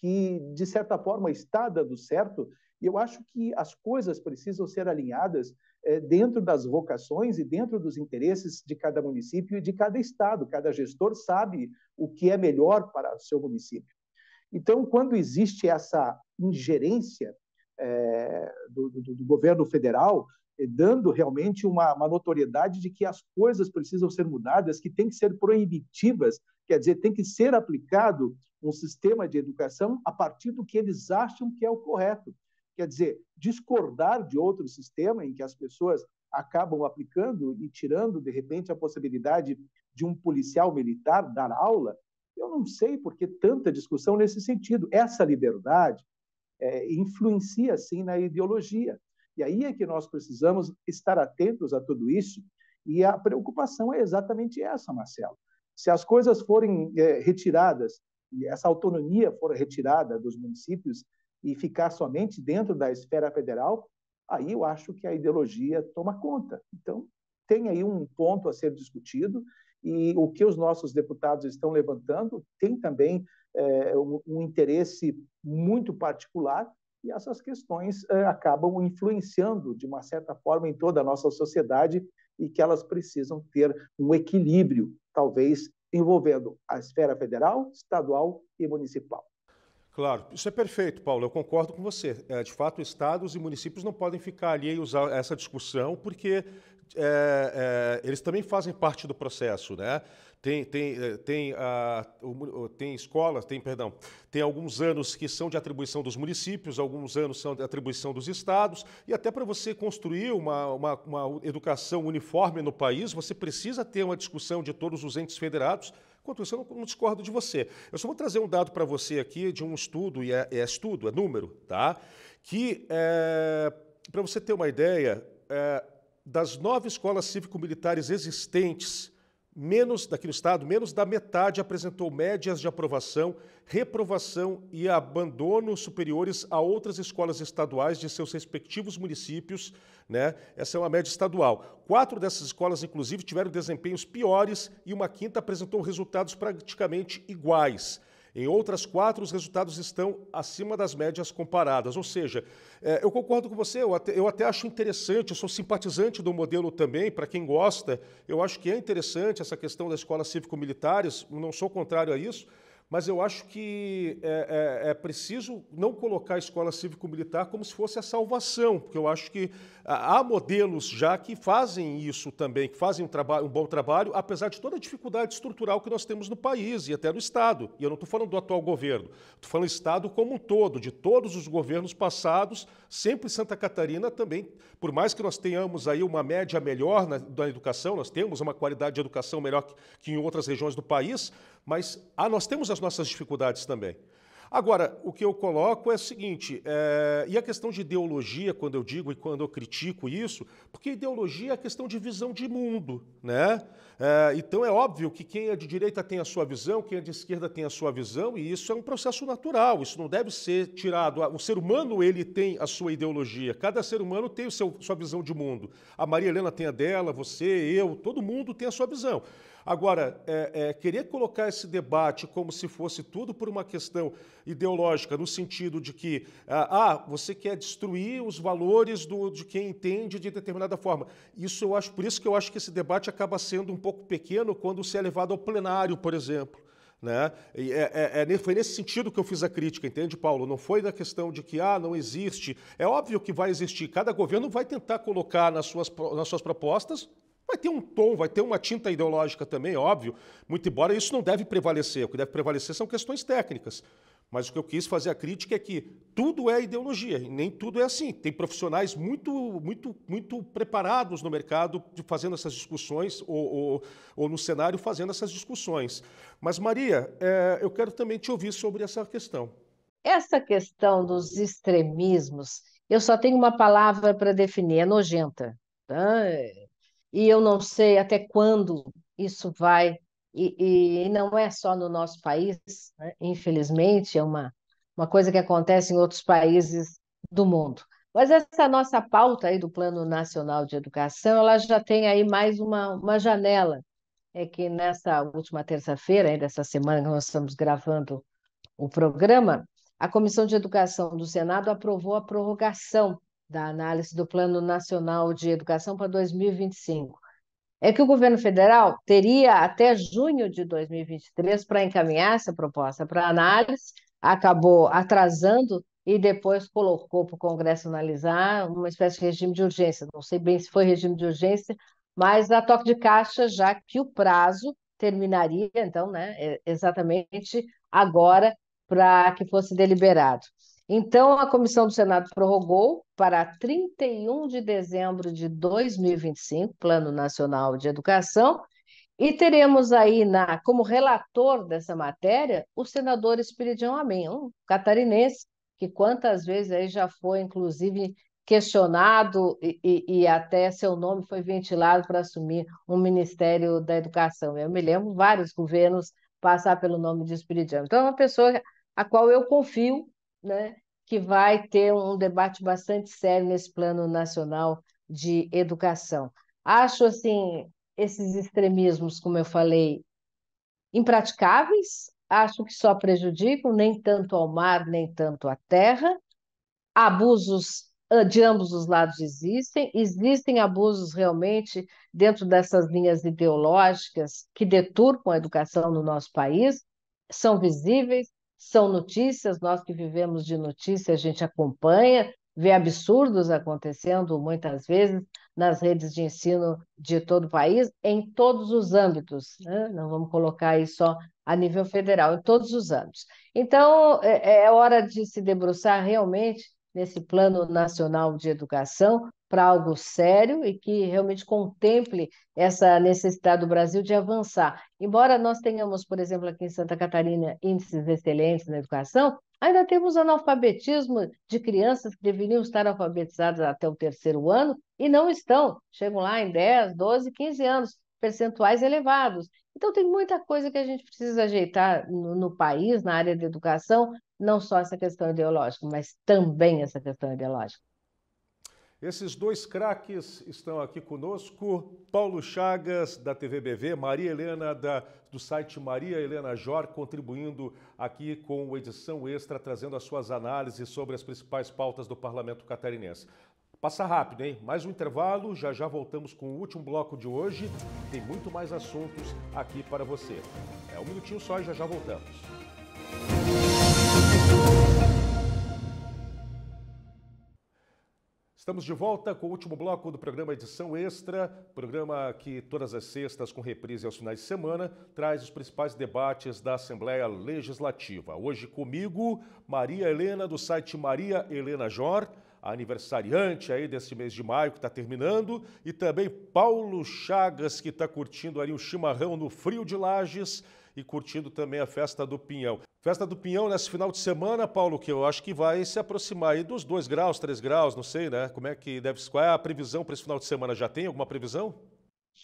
que, de certa forma, está dando certo. E eu acho que as coisas precisam ser alinhadas é, dentro das vocações e dentro dos interesses de cada município e de cada estado. Cada gestor sabe o que é melhor para seu município. Então, quando existe essa ingerência é, do, do, do, governo federal, eh, dando realmente uma, uma notoriedade de que as coisas precisam ser mudadas, que tem que ser proibitivas, quer dizer, tem que ser aplicado um sistema de educação a partir do que eles acham que é o correto. Quer dizer, discordar de outro sistema em que as pessoas acabam aplicando e tirando, de repente, a possibilidade de um policial militar dar aula, eu não sei por que tanta discussão nesse sentido. Essa liberdade é, influencia, sim, na ideologia. E aí é que nós precisamos estar atentos a tudo isso. E a preocupação é exatamente essa, Marcelo. Se as coisas forem é, retiradas, essa autonomia for retirada dos municípios e ficar somente dentro da esfera federal, aí eu acho que a ideologia toma conta. Então, tem aí um ponto a ser discutido e o que os nossos deputados estão levantando tem também é, um, um interesse muito particular e essas questões eh, acabam influenciando, de uma certa forma, em toda a nossa sociedade e que elas precisam ter um equilíbrio, talvez envolvendo a esfera federal, estadual e municipal. Claro, isso é perfeito, Paulo, eu concordo com você. É, de fato, estados e municípios não podem ficar alheios a essa discussão, porque é, é, eles também fazem parte do processo, né? Tem, tem, é, tem, a, ah, tem escolas, tem, perdão, tem alguns anos que são de atribuição dos municípios, alguns anos são de atribuição dos estados, e até para você construir uma, uma, uma educação uniforme no país, você precisa ter uma discussão de todos os entes federados Enquanto isso, eu não, não, discordo de você. Eu só vou trazer um dado para você aqui de um estudo, e é, é estudo, é número, tá? Que, é, para você ter uma ideia, é, das nove escolas cívico-militares existentes, menos daqui no estado, menos da metade apresentou médias de aprovação, reprovação e abandono superiores a outras escolas estaduais de seus respectivos municípios, né? Essa é uma média estadual. Quatro dessas escolas, inclusive, tiveram desempenhos piores e uma quinta apresentou resultados praticamente iguais. Em outras quatro, os resultados estão acima das médias comparadas. Ou seja, é, eu concordo com você, eu até, eu até acho interessante, eu sou simpatizante do modelo também, para quem gosta, eu acho que é interessante essa questão das escolas cívico-militares, não sou contrário a isso mas eu acho que é, é, é preciso não colocar a escola cívico-militar como se fosse a salvação, porque eu acho que há modelos já que fazem isso também, que fazem um, trabalho, um bom trabalho, apesar de toda a dificuldade estrutural que nós temos no país e até no Estado. E eu não estou falando do atual governo, estou falando do Estado como um todo, de todos os governos passados, sempre Santa Catarina também, por mais que nós tenhamos aí uma média melhor na, da educação, nós temos uma qualidade de educação melhor que, que em outras regiões do país, mas ah, nós temos as nossas dificuldades também. Agora, o que eu coloco é o seguinte, é, e a questão de ideologia, quando eu digo e quando eu critico isso, porque ideologia é a questão de visão de mundo, né? É, então é óbvio que quem é de direita tem a sua visão, quem é de esquerda tem a sua visão, e isso é um processo natural, isso não deve ser tirado. O ser humano, ele tem a sua ideologia, cada ser humano tem a sua visão de mundo. A Maria Helena tem a dela, você, eu, todo mundo tem a sua visão. Agora, é, é, querer colocar esse debate como se fosse tudo por uma questão ideológica, no sentido de que, ah, ah, você quer destruir os valores do, de quem entende de determinada forma. Isso eu acho, por isso que eu acho que esse debate acaba sendo um pouco pequeno quando se é levado ao plenário, por exemplo. Né? é, é, é foi nesse sentido que eu fiz a crítica, entende, Paulo? Não foi na questão de que ah, não existe. É óbvio que vai existir. Cada governo vai tentar colocar nas suas, nas suas propostas Vai ter um tom, vai ter uma tinta ideológica também, óbvio, muito embora isso não deve prevalecer. O que deve prevalecer são questões técnicas. Mas o que eu quis fazer a crítica é que tudo é ideologia, e nem tudo é assim. Tem profissionais muito, muito, muito preparados no mercado fazendo essas discussões, ou, ou, ou no cenário fazendo essas discussões. Mas, Maria, é, eu quero também te ouvir sobre essa questão. Essa questão dos extremismos, eu só tenho uma palavra para definir: é nojenta. Tá? É, e eu não sei até quando isso vai, e, e não é só no nosso país, né? infelizmente, é uma, uma coisa que acontece em outros países do mundo. Mas essa nossa pauta aí do Plano Nacional de Educação, ela já tem aí mais uma, uma janela, é que nessa última terça-feira, dessa semana que nós estamos gravando o programa, a Comissão de Educação do Senado aprovou a prorrogação da análise do Plano Nacional de Educação para 2025 é que o governo federal teria até junho de 2023 para encaminhar essa proposta para análise, acabou atrasando e depois colocou para o Congresso analisar uma espécie de regime de urgência. Não sei bem se foi regime de urgência, mas a toque de caixa, já que o prazo terminaria, então, né, é, exatamente agora para que fosse deliberado. Então, a comissão do Senado prorrogou para 31 de dezembro de 2025 Plano Nacional de Educação e teremos aí na, como relator dessa matéria o senador Espiridião Amém, um catarinense que quantas vezes aí já foi, inclusive, questionado e, e, e, até seu nome foi ventilado para assumir um Ministério da Educação. Eu me lembro vários governos passar pelo nome de Espiridião. Então, é uma pessoa a qual eu confio né, que vai ter um debate bastante sério nesse plano nacional de educação. Acho assim esses extremismos, como eu falei, impraticáveis. Acho que só prejudicam nem tanto ao mar nem tanto à terra. Abusos ah, de ambos os lados existem, existem abusos realmente dentro dessas linhas ideológicas que deturpam a educação no nosso país, são visíveis, são notícias, nós que vivemos de notícia, a gente acompanha, vê absurdos acontecendo muitas vezes nas redes de ensino de todo o país, em todos os âmbitos, né? não vamos colocar aí só a nível federal, em todos os âmbitos. Então, é, é hora de se debruçar realmente nesse Plano Nacional de Educação para algo sério e que realmente contemple essa necessidade do Brasil de avançar. Embora nós tenhamos, por exemplo, aqui em Santa Catarina, índices excelentes na educação, ainda temos analfabetismo de crianças que deveriam estar alfabetizadas até o terceiro ano e não estão. Chegam lá em 10, 12, 15 anos, percentuais elevados. Então, tem muita coisa que a gente precisa ajeitar no, no país, na área da educação, não só essa questão ideológica, mas também essa questão ideológica. Esses dois craques estão aqui conosco, Paulo Chagas, da TVBV, Maria Helena, da, do site Maria Helena Jor, contribuindo aqui com uma edição extra, trazendo as suas análises sobre as principais pautas do parlamento catarinense. Passa rápido, hein? Mais um intervalo, já já voltamos com o último bloco de hoje. Tem muito mais assuntos aqui para você. É um minutinho só e já já voltamos. Estamos de volta com o último bloco do programa Edição Extra, programa que todas as sextas, com reprise aos finais de semana, traz os principais debates da Assembleia Legislativa. Hoje comigo, Maria Helena, do site Maria Helena Jor, aniversariante aí desse mês de maio que está terminando, e também Paulo Chagas, que está curtindo ali o chimarrão no frio de Lages e curtindo também a Festa do Pinhão. Festa do Pinhão nesse final de semana, Paulo, que eu acho que vai se aproximar aí dos 2 graus, 3 graus, não sei, né? Como é que deve qual é a previsão para esse final de semana? Já tem alguma previsão?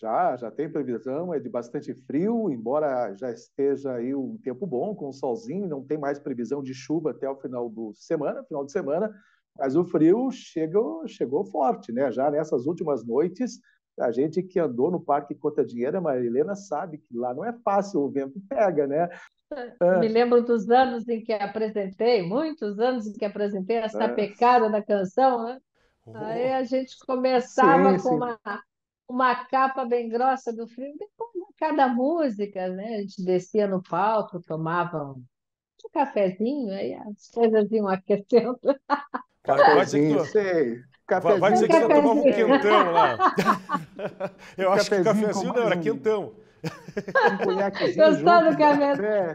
Já, já tem previsão, é de bastante frio, embora já esteja aí um tempo bom, com um solzinho, não tem mais previsão de chuva até o final do semana, final de semana, mas o frio chegou, chegou forte, né? Já nessas últimas noites, a gente que andou no Parque conta é Dinheiro, a Helena sabe que lá não é fácil, o vento pega, né? Ah. Me lembro dos anos em que apresentei, muitos anos em que apresentei essa é. pecada da canção, né? Oh. Aí a gente começava sim, com sim. uma uma capa bem grossa do frio, depois cada música, né? A gente descia no palco, tomava um, cafezinho, aí as coisas iam aquecendo. É cafezinho, sei. Vai dizer que você tomava um quentão lá. (laughs) Eu um acho que cafezinho não, era quentão. Um conhaquezinho Gostou do né? café?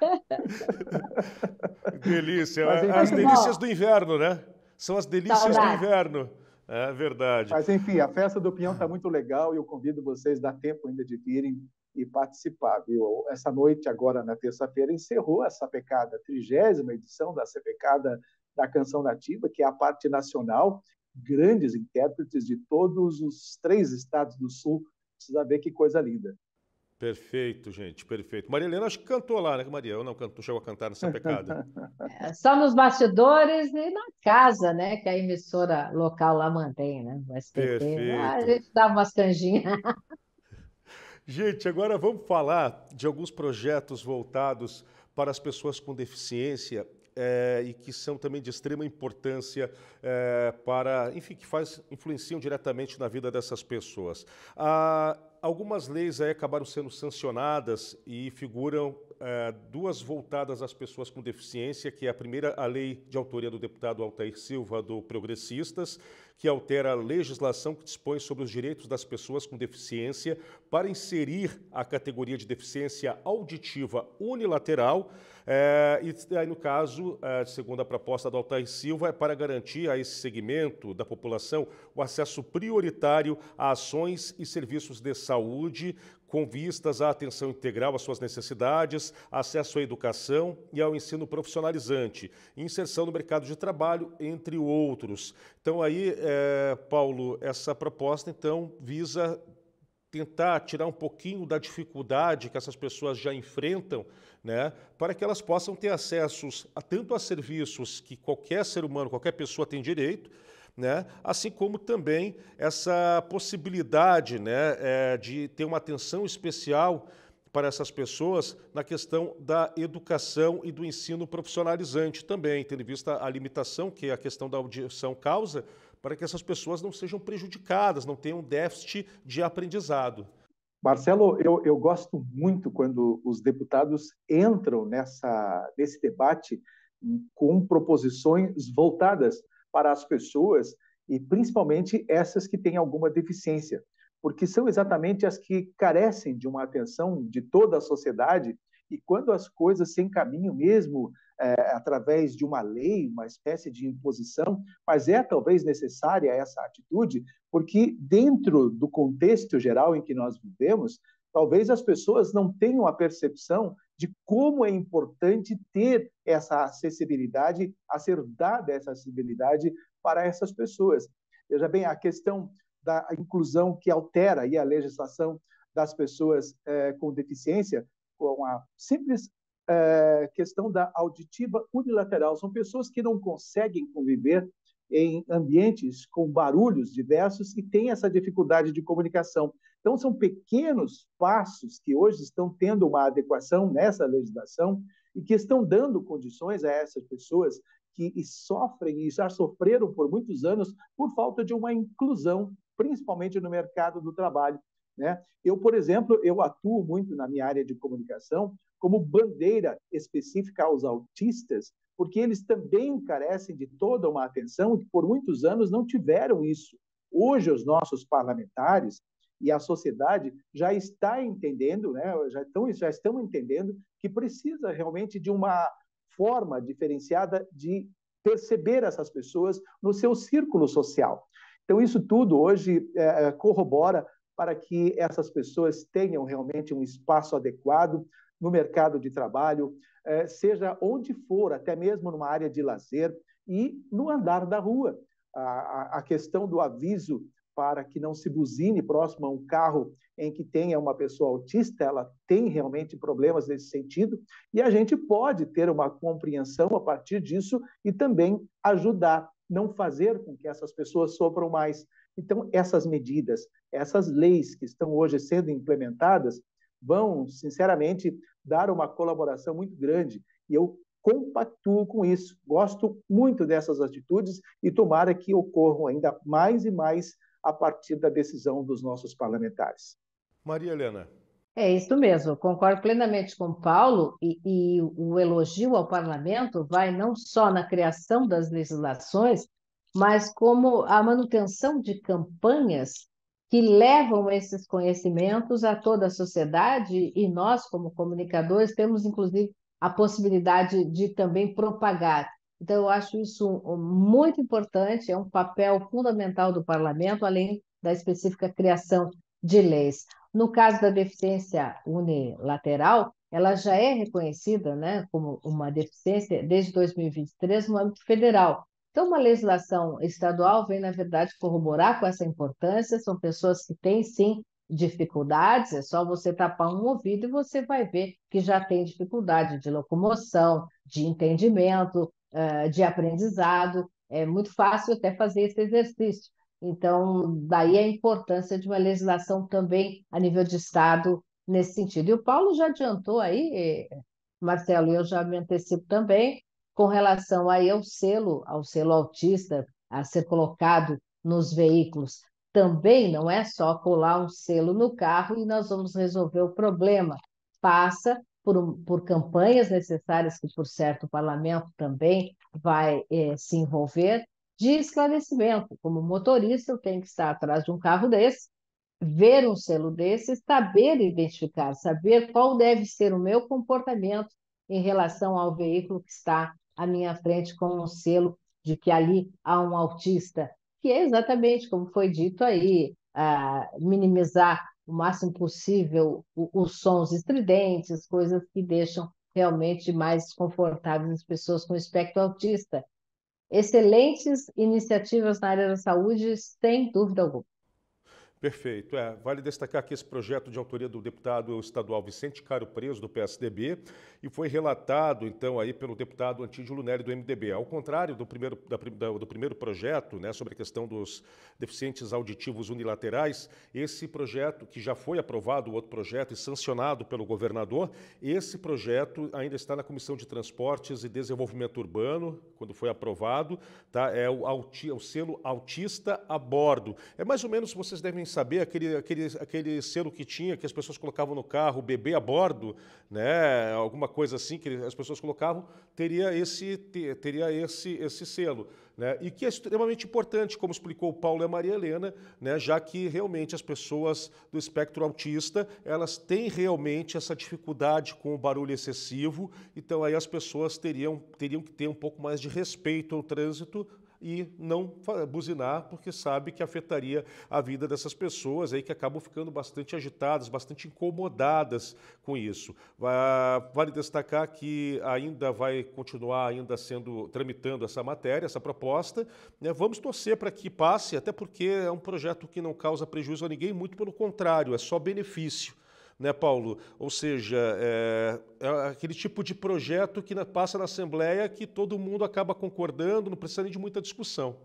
É. (laughs) Delícia. Mas, é enfim, as tá delícias do inverno, né? São as delícias Saudade. do inverno. É verdade. Mas, enfim, a festa do Pinhão está muito legal e eu convido vocês, dá tempo ainda de virem e participar, viu? Essa noite, agora na terça-feira, encerrou essa pecada, trigésima edição da Cepecada da canção nativa, que é a parte nacional, grandes intérpretes de todos os três estados do Sul. Precisa ver que coisa linda. Perfeito, gente, perfeito. Maria Helena, acho que cantou lá, né, Maria? Eu não canto, chegou a cantar nessa pecada. (laughs) É, só nos bastidores e na casa, né, que a emissora local lá mantém, né? O SPT, perfeito. Lá, ah, a gente dá umas canjinhas. (laughs) Gente, agora vamos falar de alguns projetos voltados para as pessoas com deficiência é, e que são também de extrema importância é, para, enfim, que faz, influenciam diretamente na vida dessas pessoas. Ah, algumas leis aí acabaram sendo sancionadas e figuram é, duas voltadas às pessoas com deficiência, que é a primeira, a lei de autoria do deputado Altair Silva, do Progressistas, que altera a legislação que dispõe sobre os direitos das pessoas com deficiência para inserir a categoria de deficiência auditiva unilateral. É, e aí, no caso, é, segundo a proposta do Altair Silva, é para garantir a esse segmento da população o acesso prioritário a ações e serviços de saúde com vistas à atenção integral às suas necessidades, acesso à educação e ao ensino profissionalizante, inserção no mercado de trabalho, entre outros. Então aí, é, Paulo, essa proposta então visa tentar tirar um pouquinho da dificuldade que essas pessoas já enfrentam, né, para que elas possam ter acessos a, tanto a serviços que qualquer ser humano, qualquer pessoa tem direito, né, assim como também essa possibilidade né, é, de ter uma atenção especial para essas pessoas na questão da educação e do ensino profissionalizante também, tendo em vista a limitação que a questão da audição causa, para que essas pessoas não sejam prejudicadas, não tenham déficit de aprendizado. Marcelo, eu, eu gosto muito quando os deputados entram nessa, nesse debate com proposições voltadas para as pessoas e principalmente essas que têm alguma deficiência porque são exatamente as que carecem de uma atenção de toda a sociedade. E quando as coisas se encaminham mesmo é, através de uma lei, uma espécie de imposição, mas é talvez necessária essa atitude, porque dentro do contexto geral em que nós vivemos, talvez as pessoas não tenham a percepção de como é importante ter essa acessibilidade, a ser dada essa acessibilidade para essas pessoas. Veja bem, a questão da inclusão que altera aí, a legislação das pessoas é, com deficiência, com a simples é, questão da auditiva unilateral. São pessoas que não conseguem conviver em ambientes com barulhos diversos e têm essa dificuldade de comunicação. Então, são pequenos passos que hoje estão tendo uma adequação nessa legislação e que estão dando condições a essas pessoas que sofrem e já sofreram por muitos anos por falta de uma inclusão principalmente no mercado do trabalho. Né? Eu, por exemplo, eu atuo muito na minha área de comunicação como bandeira específica aos autistas, porque eles também carecem de toda uma atenção que por muitos anos não tiveram isso. Hoje, os nossos parlamentares e a sociedade já está entendendo, né? já, estão, já estão entendendo que precisa realmente de uma forma diferenciada de perceber essas pessoas no seu círculo social. Então, isso tudo hoje é, é, corrobora para que essas pessoas tenham realmente um espaço adequado no mercado de trabalho, é, seja onde for, até mesmo numa área de lazer e no andar da rua. a, a questão do aviso para que não se buzine próximo a um carro em que tenha uma pessoa autista, ela tem realmente problemas nesse sentido, e a gente pode ter uma compreensão a partir disso e também ajudar não fazer com que essas pessoas sofram mais. Então, essas medidas, essas leis que estão hoje sendo implementadas, vão, sinceramente, dar uma colaboração muito grande. E eu compactuo com isso. Gosto muito dessas atitudes e tomara que ocorram ainda mais e mais a partir da decisão dos nossos parlamentares. Maria Helena, é isso mesmo, concordo plenamente com Paulo, e, e, o elogio ao parlamento vai não só na criação das legislações, mas como a manutenção de campanhas que levam esses conhecimentos a toda a sociedade, e nós, como comunicadores, temos inclusive a possibilidade de também propagar. Então, eu acho isso muito importante, é um papel fundamental do parlamento, além da específica criação de leis. No caso da deficiência unilateral, ela já é reconhecida né, como uma deficiência desde 2023 no âmbito federal. Então, uma legislação estadual vem, na verdade, corroborar com essa importância. São pessoas que têm, sim, dificuldades, é só você tapar um ouvido e você vai ver que já tem dificuldade de locomoção, de entendimento, eh, de aprendizado. É muito fácil até fazer esse exercício. Então, daí a importância de uma legislação também a nível de Estado nesse sentido. E o Paulo já adiantou aí, Marcelo, e eu já me antecipo também, com relação aí ao selo, ao selo autista, a ser colocado nos veículos. Também não é só colar um selo no carro e nós vamos resolver o problema. Passa por, por campanhas necessárias, que, por certo, o parlamento também vai eh, se envolver, de esclarecimento. Como motorista, eu tenho que estar atrás de um carro desse, ver um selo desse, saber identificar, saber qual deve ser o meu comportamento em relação ao veículo que está à minha frente com um selo de que ali há um autista, que é exatamente como foi dito aí, minimizar o máximo possível os sons estridentes, coisas que deixam realmente mais desconfortáveis as pessoas com espectro autista excelentes iniciativas na área da saúde, sem dúvida alguma. Perfeito. É, vale destacar que esse projeto de autoria do deputado estadual Vicente Caro Preso, do PSDB, e foi relatado, então, aí pelo deputado Antídio Lunelli, do MDB. Ao contrário do primeiro, da, do primeiro projeto, né, sobre a questão dos deficientes auditivos unilaterais, esse projeto, que já foi aprovado, o outro projeto, e sancionado pelo governador, esse projeto ainda está na Comissão de Transportes e Desenvolvimento Urbano, quando foi aprovado, tá? é o, é o selo Autista a Bordo. É mais ou menos, vocês devem saber, aquele, aquele, aquele selo que tinha, que as pessoas colocavam no carro, bebê a bordo, né, alguma coisa assim que as pessoas colocavam, teria esse, teria esse, esse selo. Né, e que é extremamente importante, como explicou Paulo e Maria Helena, né, já que realmente as pessoas do espectro autista elas têm realmente essa dificuldade com o barulho excessivo, então aí as pessoas teriam, teriam que ter um pouco mais de respeito ao trânsito e não buzinar, porque sabe que afetaria a vida dessas pessoas aí que acabam ficando bastante agitadas, bastante incomodadas com isso. Vale destacar que ainda vai continuar ainda sendo tramitando essa matéria, essa proposta. Né? Vamos torcer para que passe, até porque é um projeto que não causa prejuízo a ninguém, muito pelo contrário, é só benefício né, Paulo? Ou seja, é, é aquele tipo de projeto que passa na Assembleia que todo mundo acaba concordando, não precisa nem de muita discussão.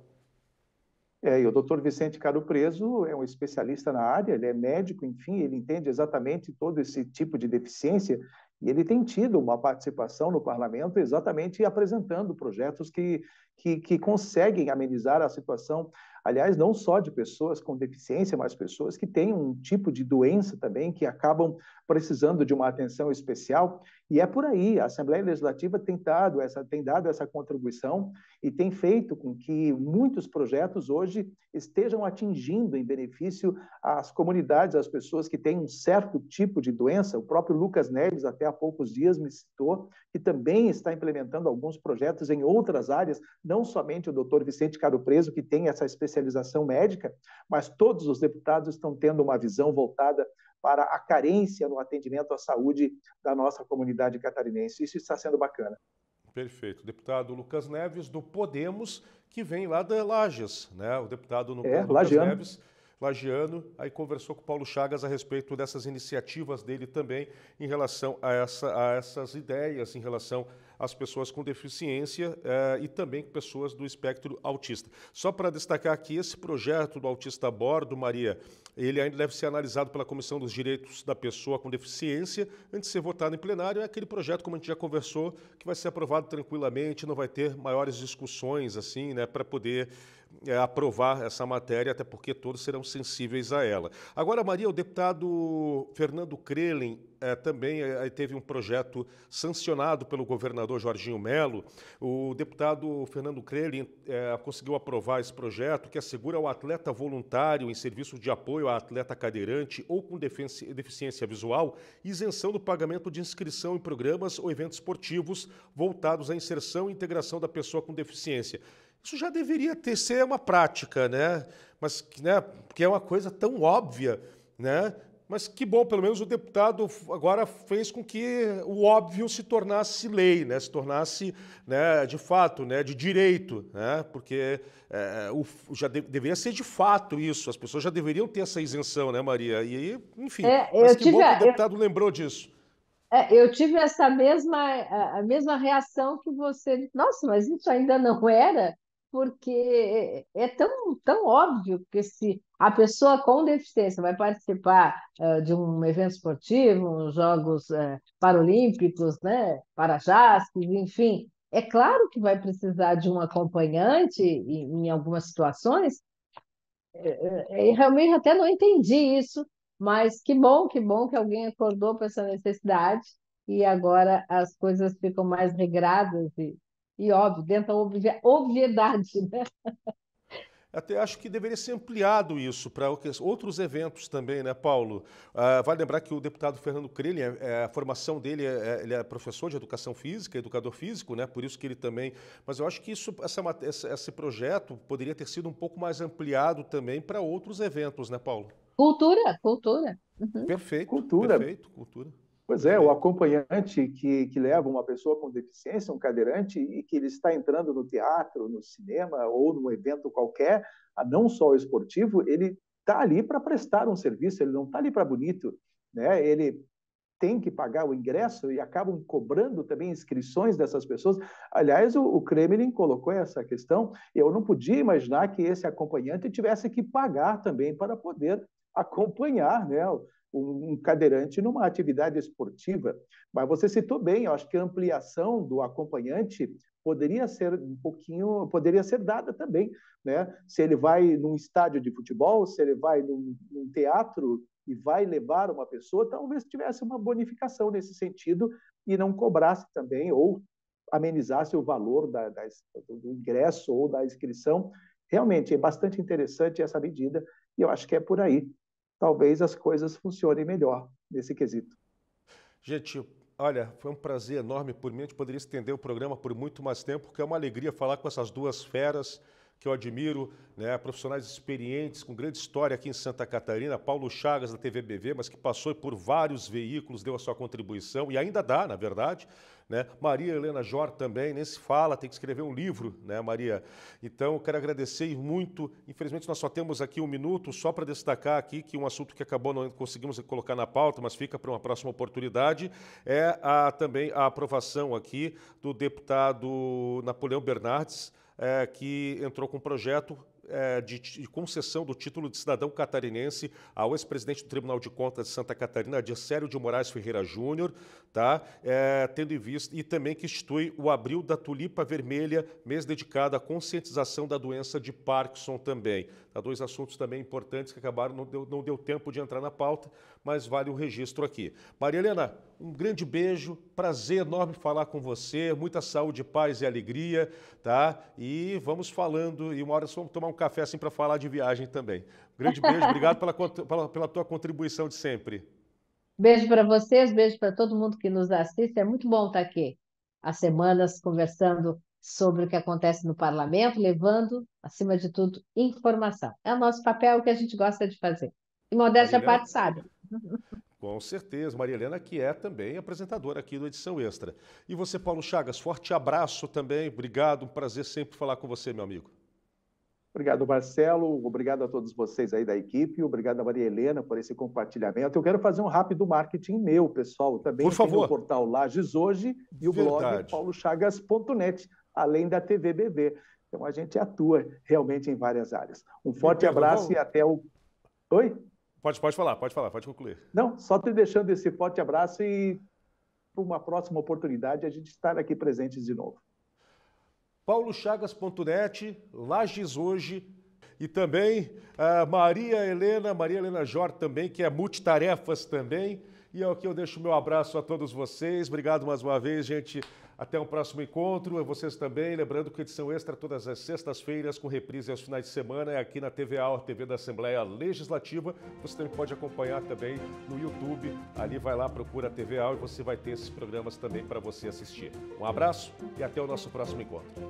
É, e o doutor Vicente Caro Preso é um especialista na área, ele é médico, enfim, ele entende exatamente todo esse tipo de deficiência e ele tem tido uma participação no parlamento exatamente apresentando projetos que que, que conseguem amenizar a situação, aliás, não só de pessoas com deficiência, mas pessoas que têm um tipo de doença também, que acabam precisando de uma atenção especial. E é por aí, a Assembleia Legislativa tem, dado essa, tem dado essa contribuição e tem feito com que muitos projetos hoje estejam atingindo em benefício as comunidades, as pessoas que têm um certo tipo de doença. O próprio Lucas Neves, até há poucos dias, me citou que também está implementando alguns projetos em outras áreas, não somente o doutor Vicente Caro Preso, que tem essa especialização médica, mas todos os deputados estão tendo uma visão voltada para a carência no atendimento à saúde da nossa comunidade catarinense. Isso está sendo bacana. Perfeito. Deputado Lucas Neves, do Podemos, que vem lá da Lages, né? O deputado é, Lucas Lajeano. Neves Lagiano, aí conversou com o Paulo Chagas a respeito dessas iniciativas dele também em relação a, essa, a essas ideias, em relação às pessoas com deficiência eh, e também com pessoas do espectro autista. Só para destacar que esse projeto do Autista a Bordo, Maria, ele ainda deve ser analisado pela Comissão dos Direitos da Pessoa com Deficiência antes de ser votado em plenário. É aquele projeto, como a gente já conversou, que vai ser aprovado tranquilamente, não vai ter maiores discussões assim, né, para poder é, aprovar essa matéria, até porque todos serão sensíveis a ela. Agora, Maria, o deputado Fernando Krelen é, também é, teve um projeto sancionado pelo governador Jorginho Melo. O deputado Fernando Krelin é, conseguiu aprovar esse projeto que assegura ao atleta voluntário em serviço de apoio a atleta cadeirante ou com deficiência visual isenção do pagamento de inscrição em programas ou eventos esportivos voltados à inserção e integração da pessoa com deficiência. Isso já deveria ter, ser uma prática, né? Mas né, que é uma coisa tão óbvia, né? Mas que bom, pelo menos o deputado agora fez com que o óbvio se tornasse lei, né? se tornasse né, de fato, né, de direito, né? porque é, o, já de, deveria ser de fato isso, as pessoas já deveriam ter essa isenção, né, Maria? E, aí, enfim, é, mas que tive, bom que o deputado eu, lembrou disso. É, eu tive essa mesma, a mesma reação que você. Nossa, mas isso ainda não era? porque é, é tão, tão óbvio que se a pessoa com deficiência vai participar uh, de um evento esportivo, Jogos uh, Paralímpicos, né, para Jasques, enfim, é claro que vai precisar de um acompanhante em, em algumas situações. Eu é, é, realmente até não entendi isso, mas que bom, que bom que alguém acordou para essa necessidade e agora as coisas ficam mais regradas e, e óbvio, dentro da obviedade, né? Até acho que deveria ser ampliado isso para outros eventos também, né, Paulo? Ah, vale lembrar que o deputado Fernando Crelli, é, é, a formação dele, é, é, ele é professor de educação física, educador físico, né? Por isso que ele também. Mas eu acho que isso, essa, esse projeto poderia ter sido um pouco mais ampliado também para outros eventos, né, Paulo? Cultura, cultura. Uhum. Perfeito. Cultura. Perfeito, cultura. Pois é, o acompanhante que, que leva uma pessoa com deficiência, um cadeirante, e que ele está entrando no teatro, no cinema ou num evento qualquer, ah, não só o esportivo, ele está ali para prestar um serviço, ele não está ali para bonito. Né? Ele tem que pagar o ingresso e acabam cobrando também inscrições dessas pessoas. Aliás, o, o, Kremlin colocou essa questão. Eu não podia imaginar que esse acompanhante tivesse que pagar também para poder acompanhar né, um cadeirante numa atividade esportiva. Mas você citou bem, eu acho que a ampliação do acompanhante poderia ser um pouquinho, poderia ser dada também, né? Se ele vai num estádio de futebol, se ele vai num, num teatro e vai levar uma pessoa, talvez tivesse uma bonificação nesse sentido e não cobrasse também ou amenizasse o valor da, da, do ingresso ou da inscrição. Realmente é bastante interessante essa medida e eu acho que é por aí talvez as coisas funcionem melhor nesse quesito. Gente, olha, foi um prazer enorme por mim. A gente poderia estender o programa por muito mais tempo, porque é uma alegria falar com essas duas feras que eu admiro, né, profissionais experientes, com grande história aqui em Santa Catarina, Paulo Chagas da TVBV, mas que passou por vários veículos, deu a sua contribuição e ainda dá, na verdade, né? Maria Helena Jor também, nem se fala, tem que escrever um livro, né, Maria? Então, eu quero agradecer muito. Infelizmente, nós só temos aqui um minuto, só para destacar aqui que um assunto que acabou não conseguimos colocar na pauta, mas fica para uma próxima oportunidade, é a, também a aprovação aqui do deputado Napoleão Bernardes, é, que entrou com um projeto é, de, de, concessão do título de cidadão catarinense ao ex-presidente do Tribunal de Contas de Santa Catarina, Dircélio de Moraes Ferreira Júnior, tá? É, tendo em vista e também que institui o abril da tulipa vermelha, mês dedicado à conscientização da doença de Parkinson também a dois assuntos também importantes que acabaram, não deu, não deu tempo de entrar na pauta, mas vale o registro aqui. Maria Helena, um grande beijo, prazer enorme falar com você, muita saúde, paz e alegria, tá? E vamos falando, e uma hora vamos tomar um café assim para falar de viagem também. Um grande beijo, (laughs) obrigado pela, pela, pela tua contribuição de sempre. Beijo para vocês, beijo para todo mundo que nos assiste. É muito bom estar tá aqui há semanas conversando sobre o que acontece no parlamento, levando, acima de tudo, informação. É o nosso papel, o que a gente gosta de fazer. E modéstia à parte sabe. (laughs) Com certeza, Maria Helena, que é também apresentadora aqui do Edição Extra. E você, Paulo Chagas, forte abraço também, obrigado, um prazer sempre falar com você, meu amigo. Obrigado, Marcelo. Obrigado a todos vocês aí da equipe. Obrigado a Maria Helena por esse compartilhamento. Eu quero fazer um rápido marketing meu, pessoal. Também por favor. o portal Lages Hoje e o Verdade. blog paulochagas.net além da TVBB. Então a gente atua realmente em várias áreas. Um forte Pedro, abraço vamos... e até o. Oi? Pode, pode falar, pode falar, pode concluir. Não, só te deixando esse forte abraço e para uma próxima oportunidade a gente estar aqui presentes de novo. paulochagas.net, Lages Hoje e também a ah, Maria Helena, Maria Helena Jor também, que é multitarefas também. E é aqui eu deixo meu abraço a todos vocês. Obrigado mais uma vez, gente. Até o próximo encontro. Vocês também, lembrando que edição extra todas as sextas-feiras, com reprise aos finais de semana, é aqui na TV a TV da Assembleia Legislativa. Você também pode acompanhar também no YouTube. Ali vai lá, procura a TV e você vai ter esses programas também para você assistir. Um abraço e até o nosso próximo encontro.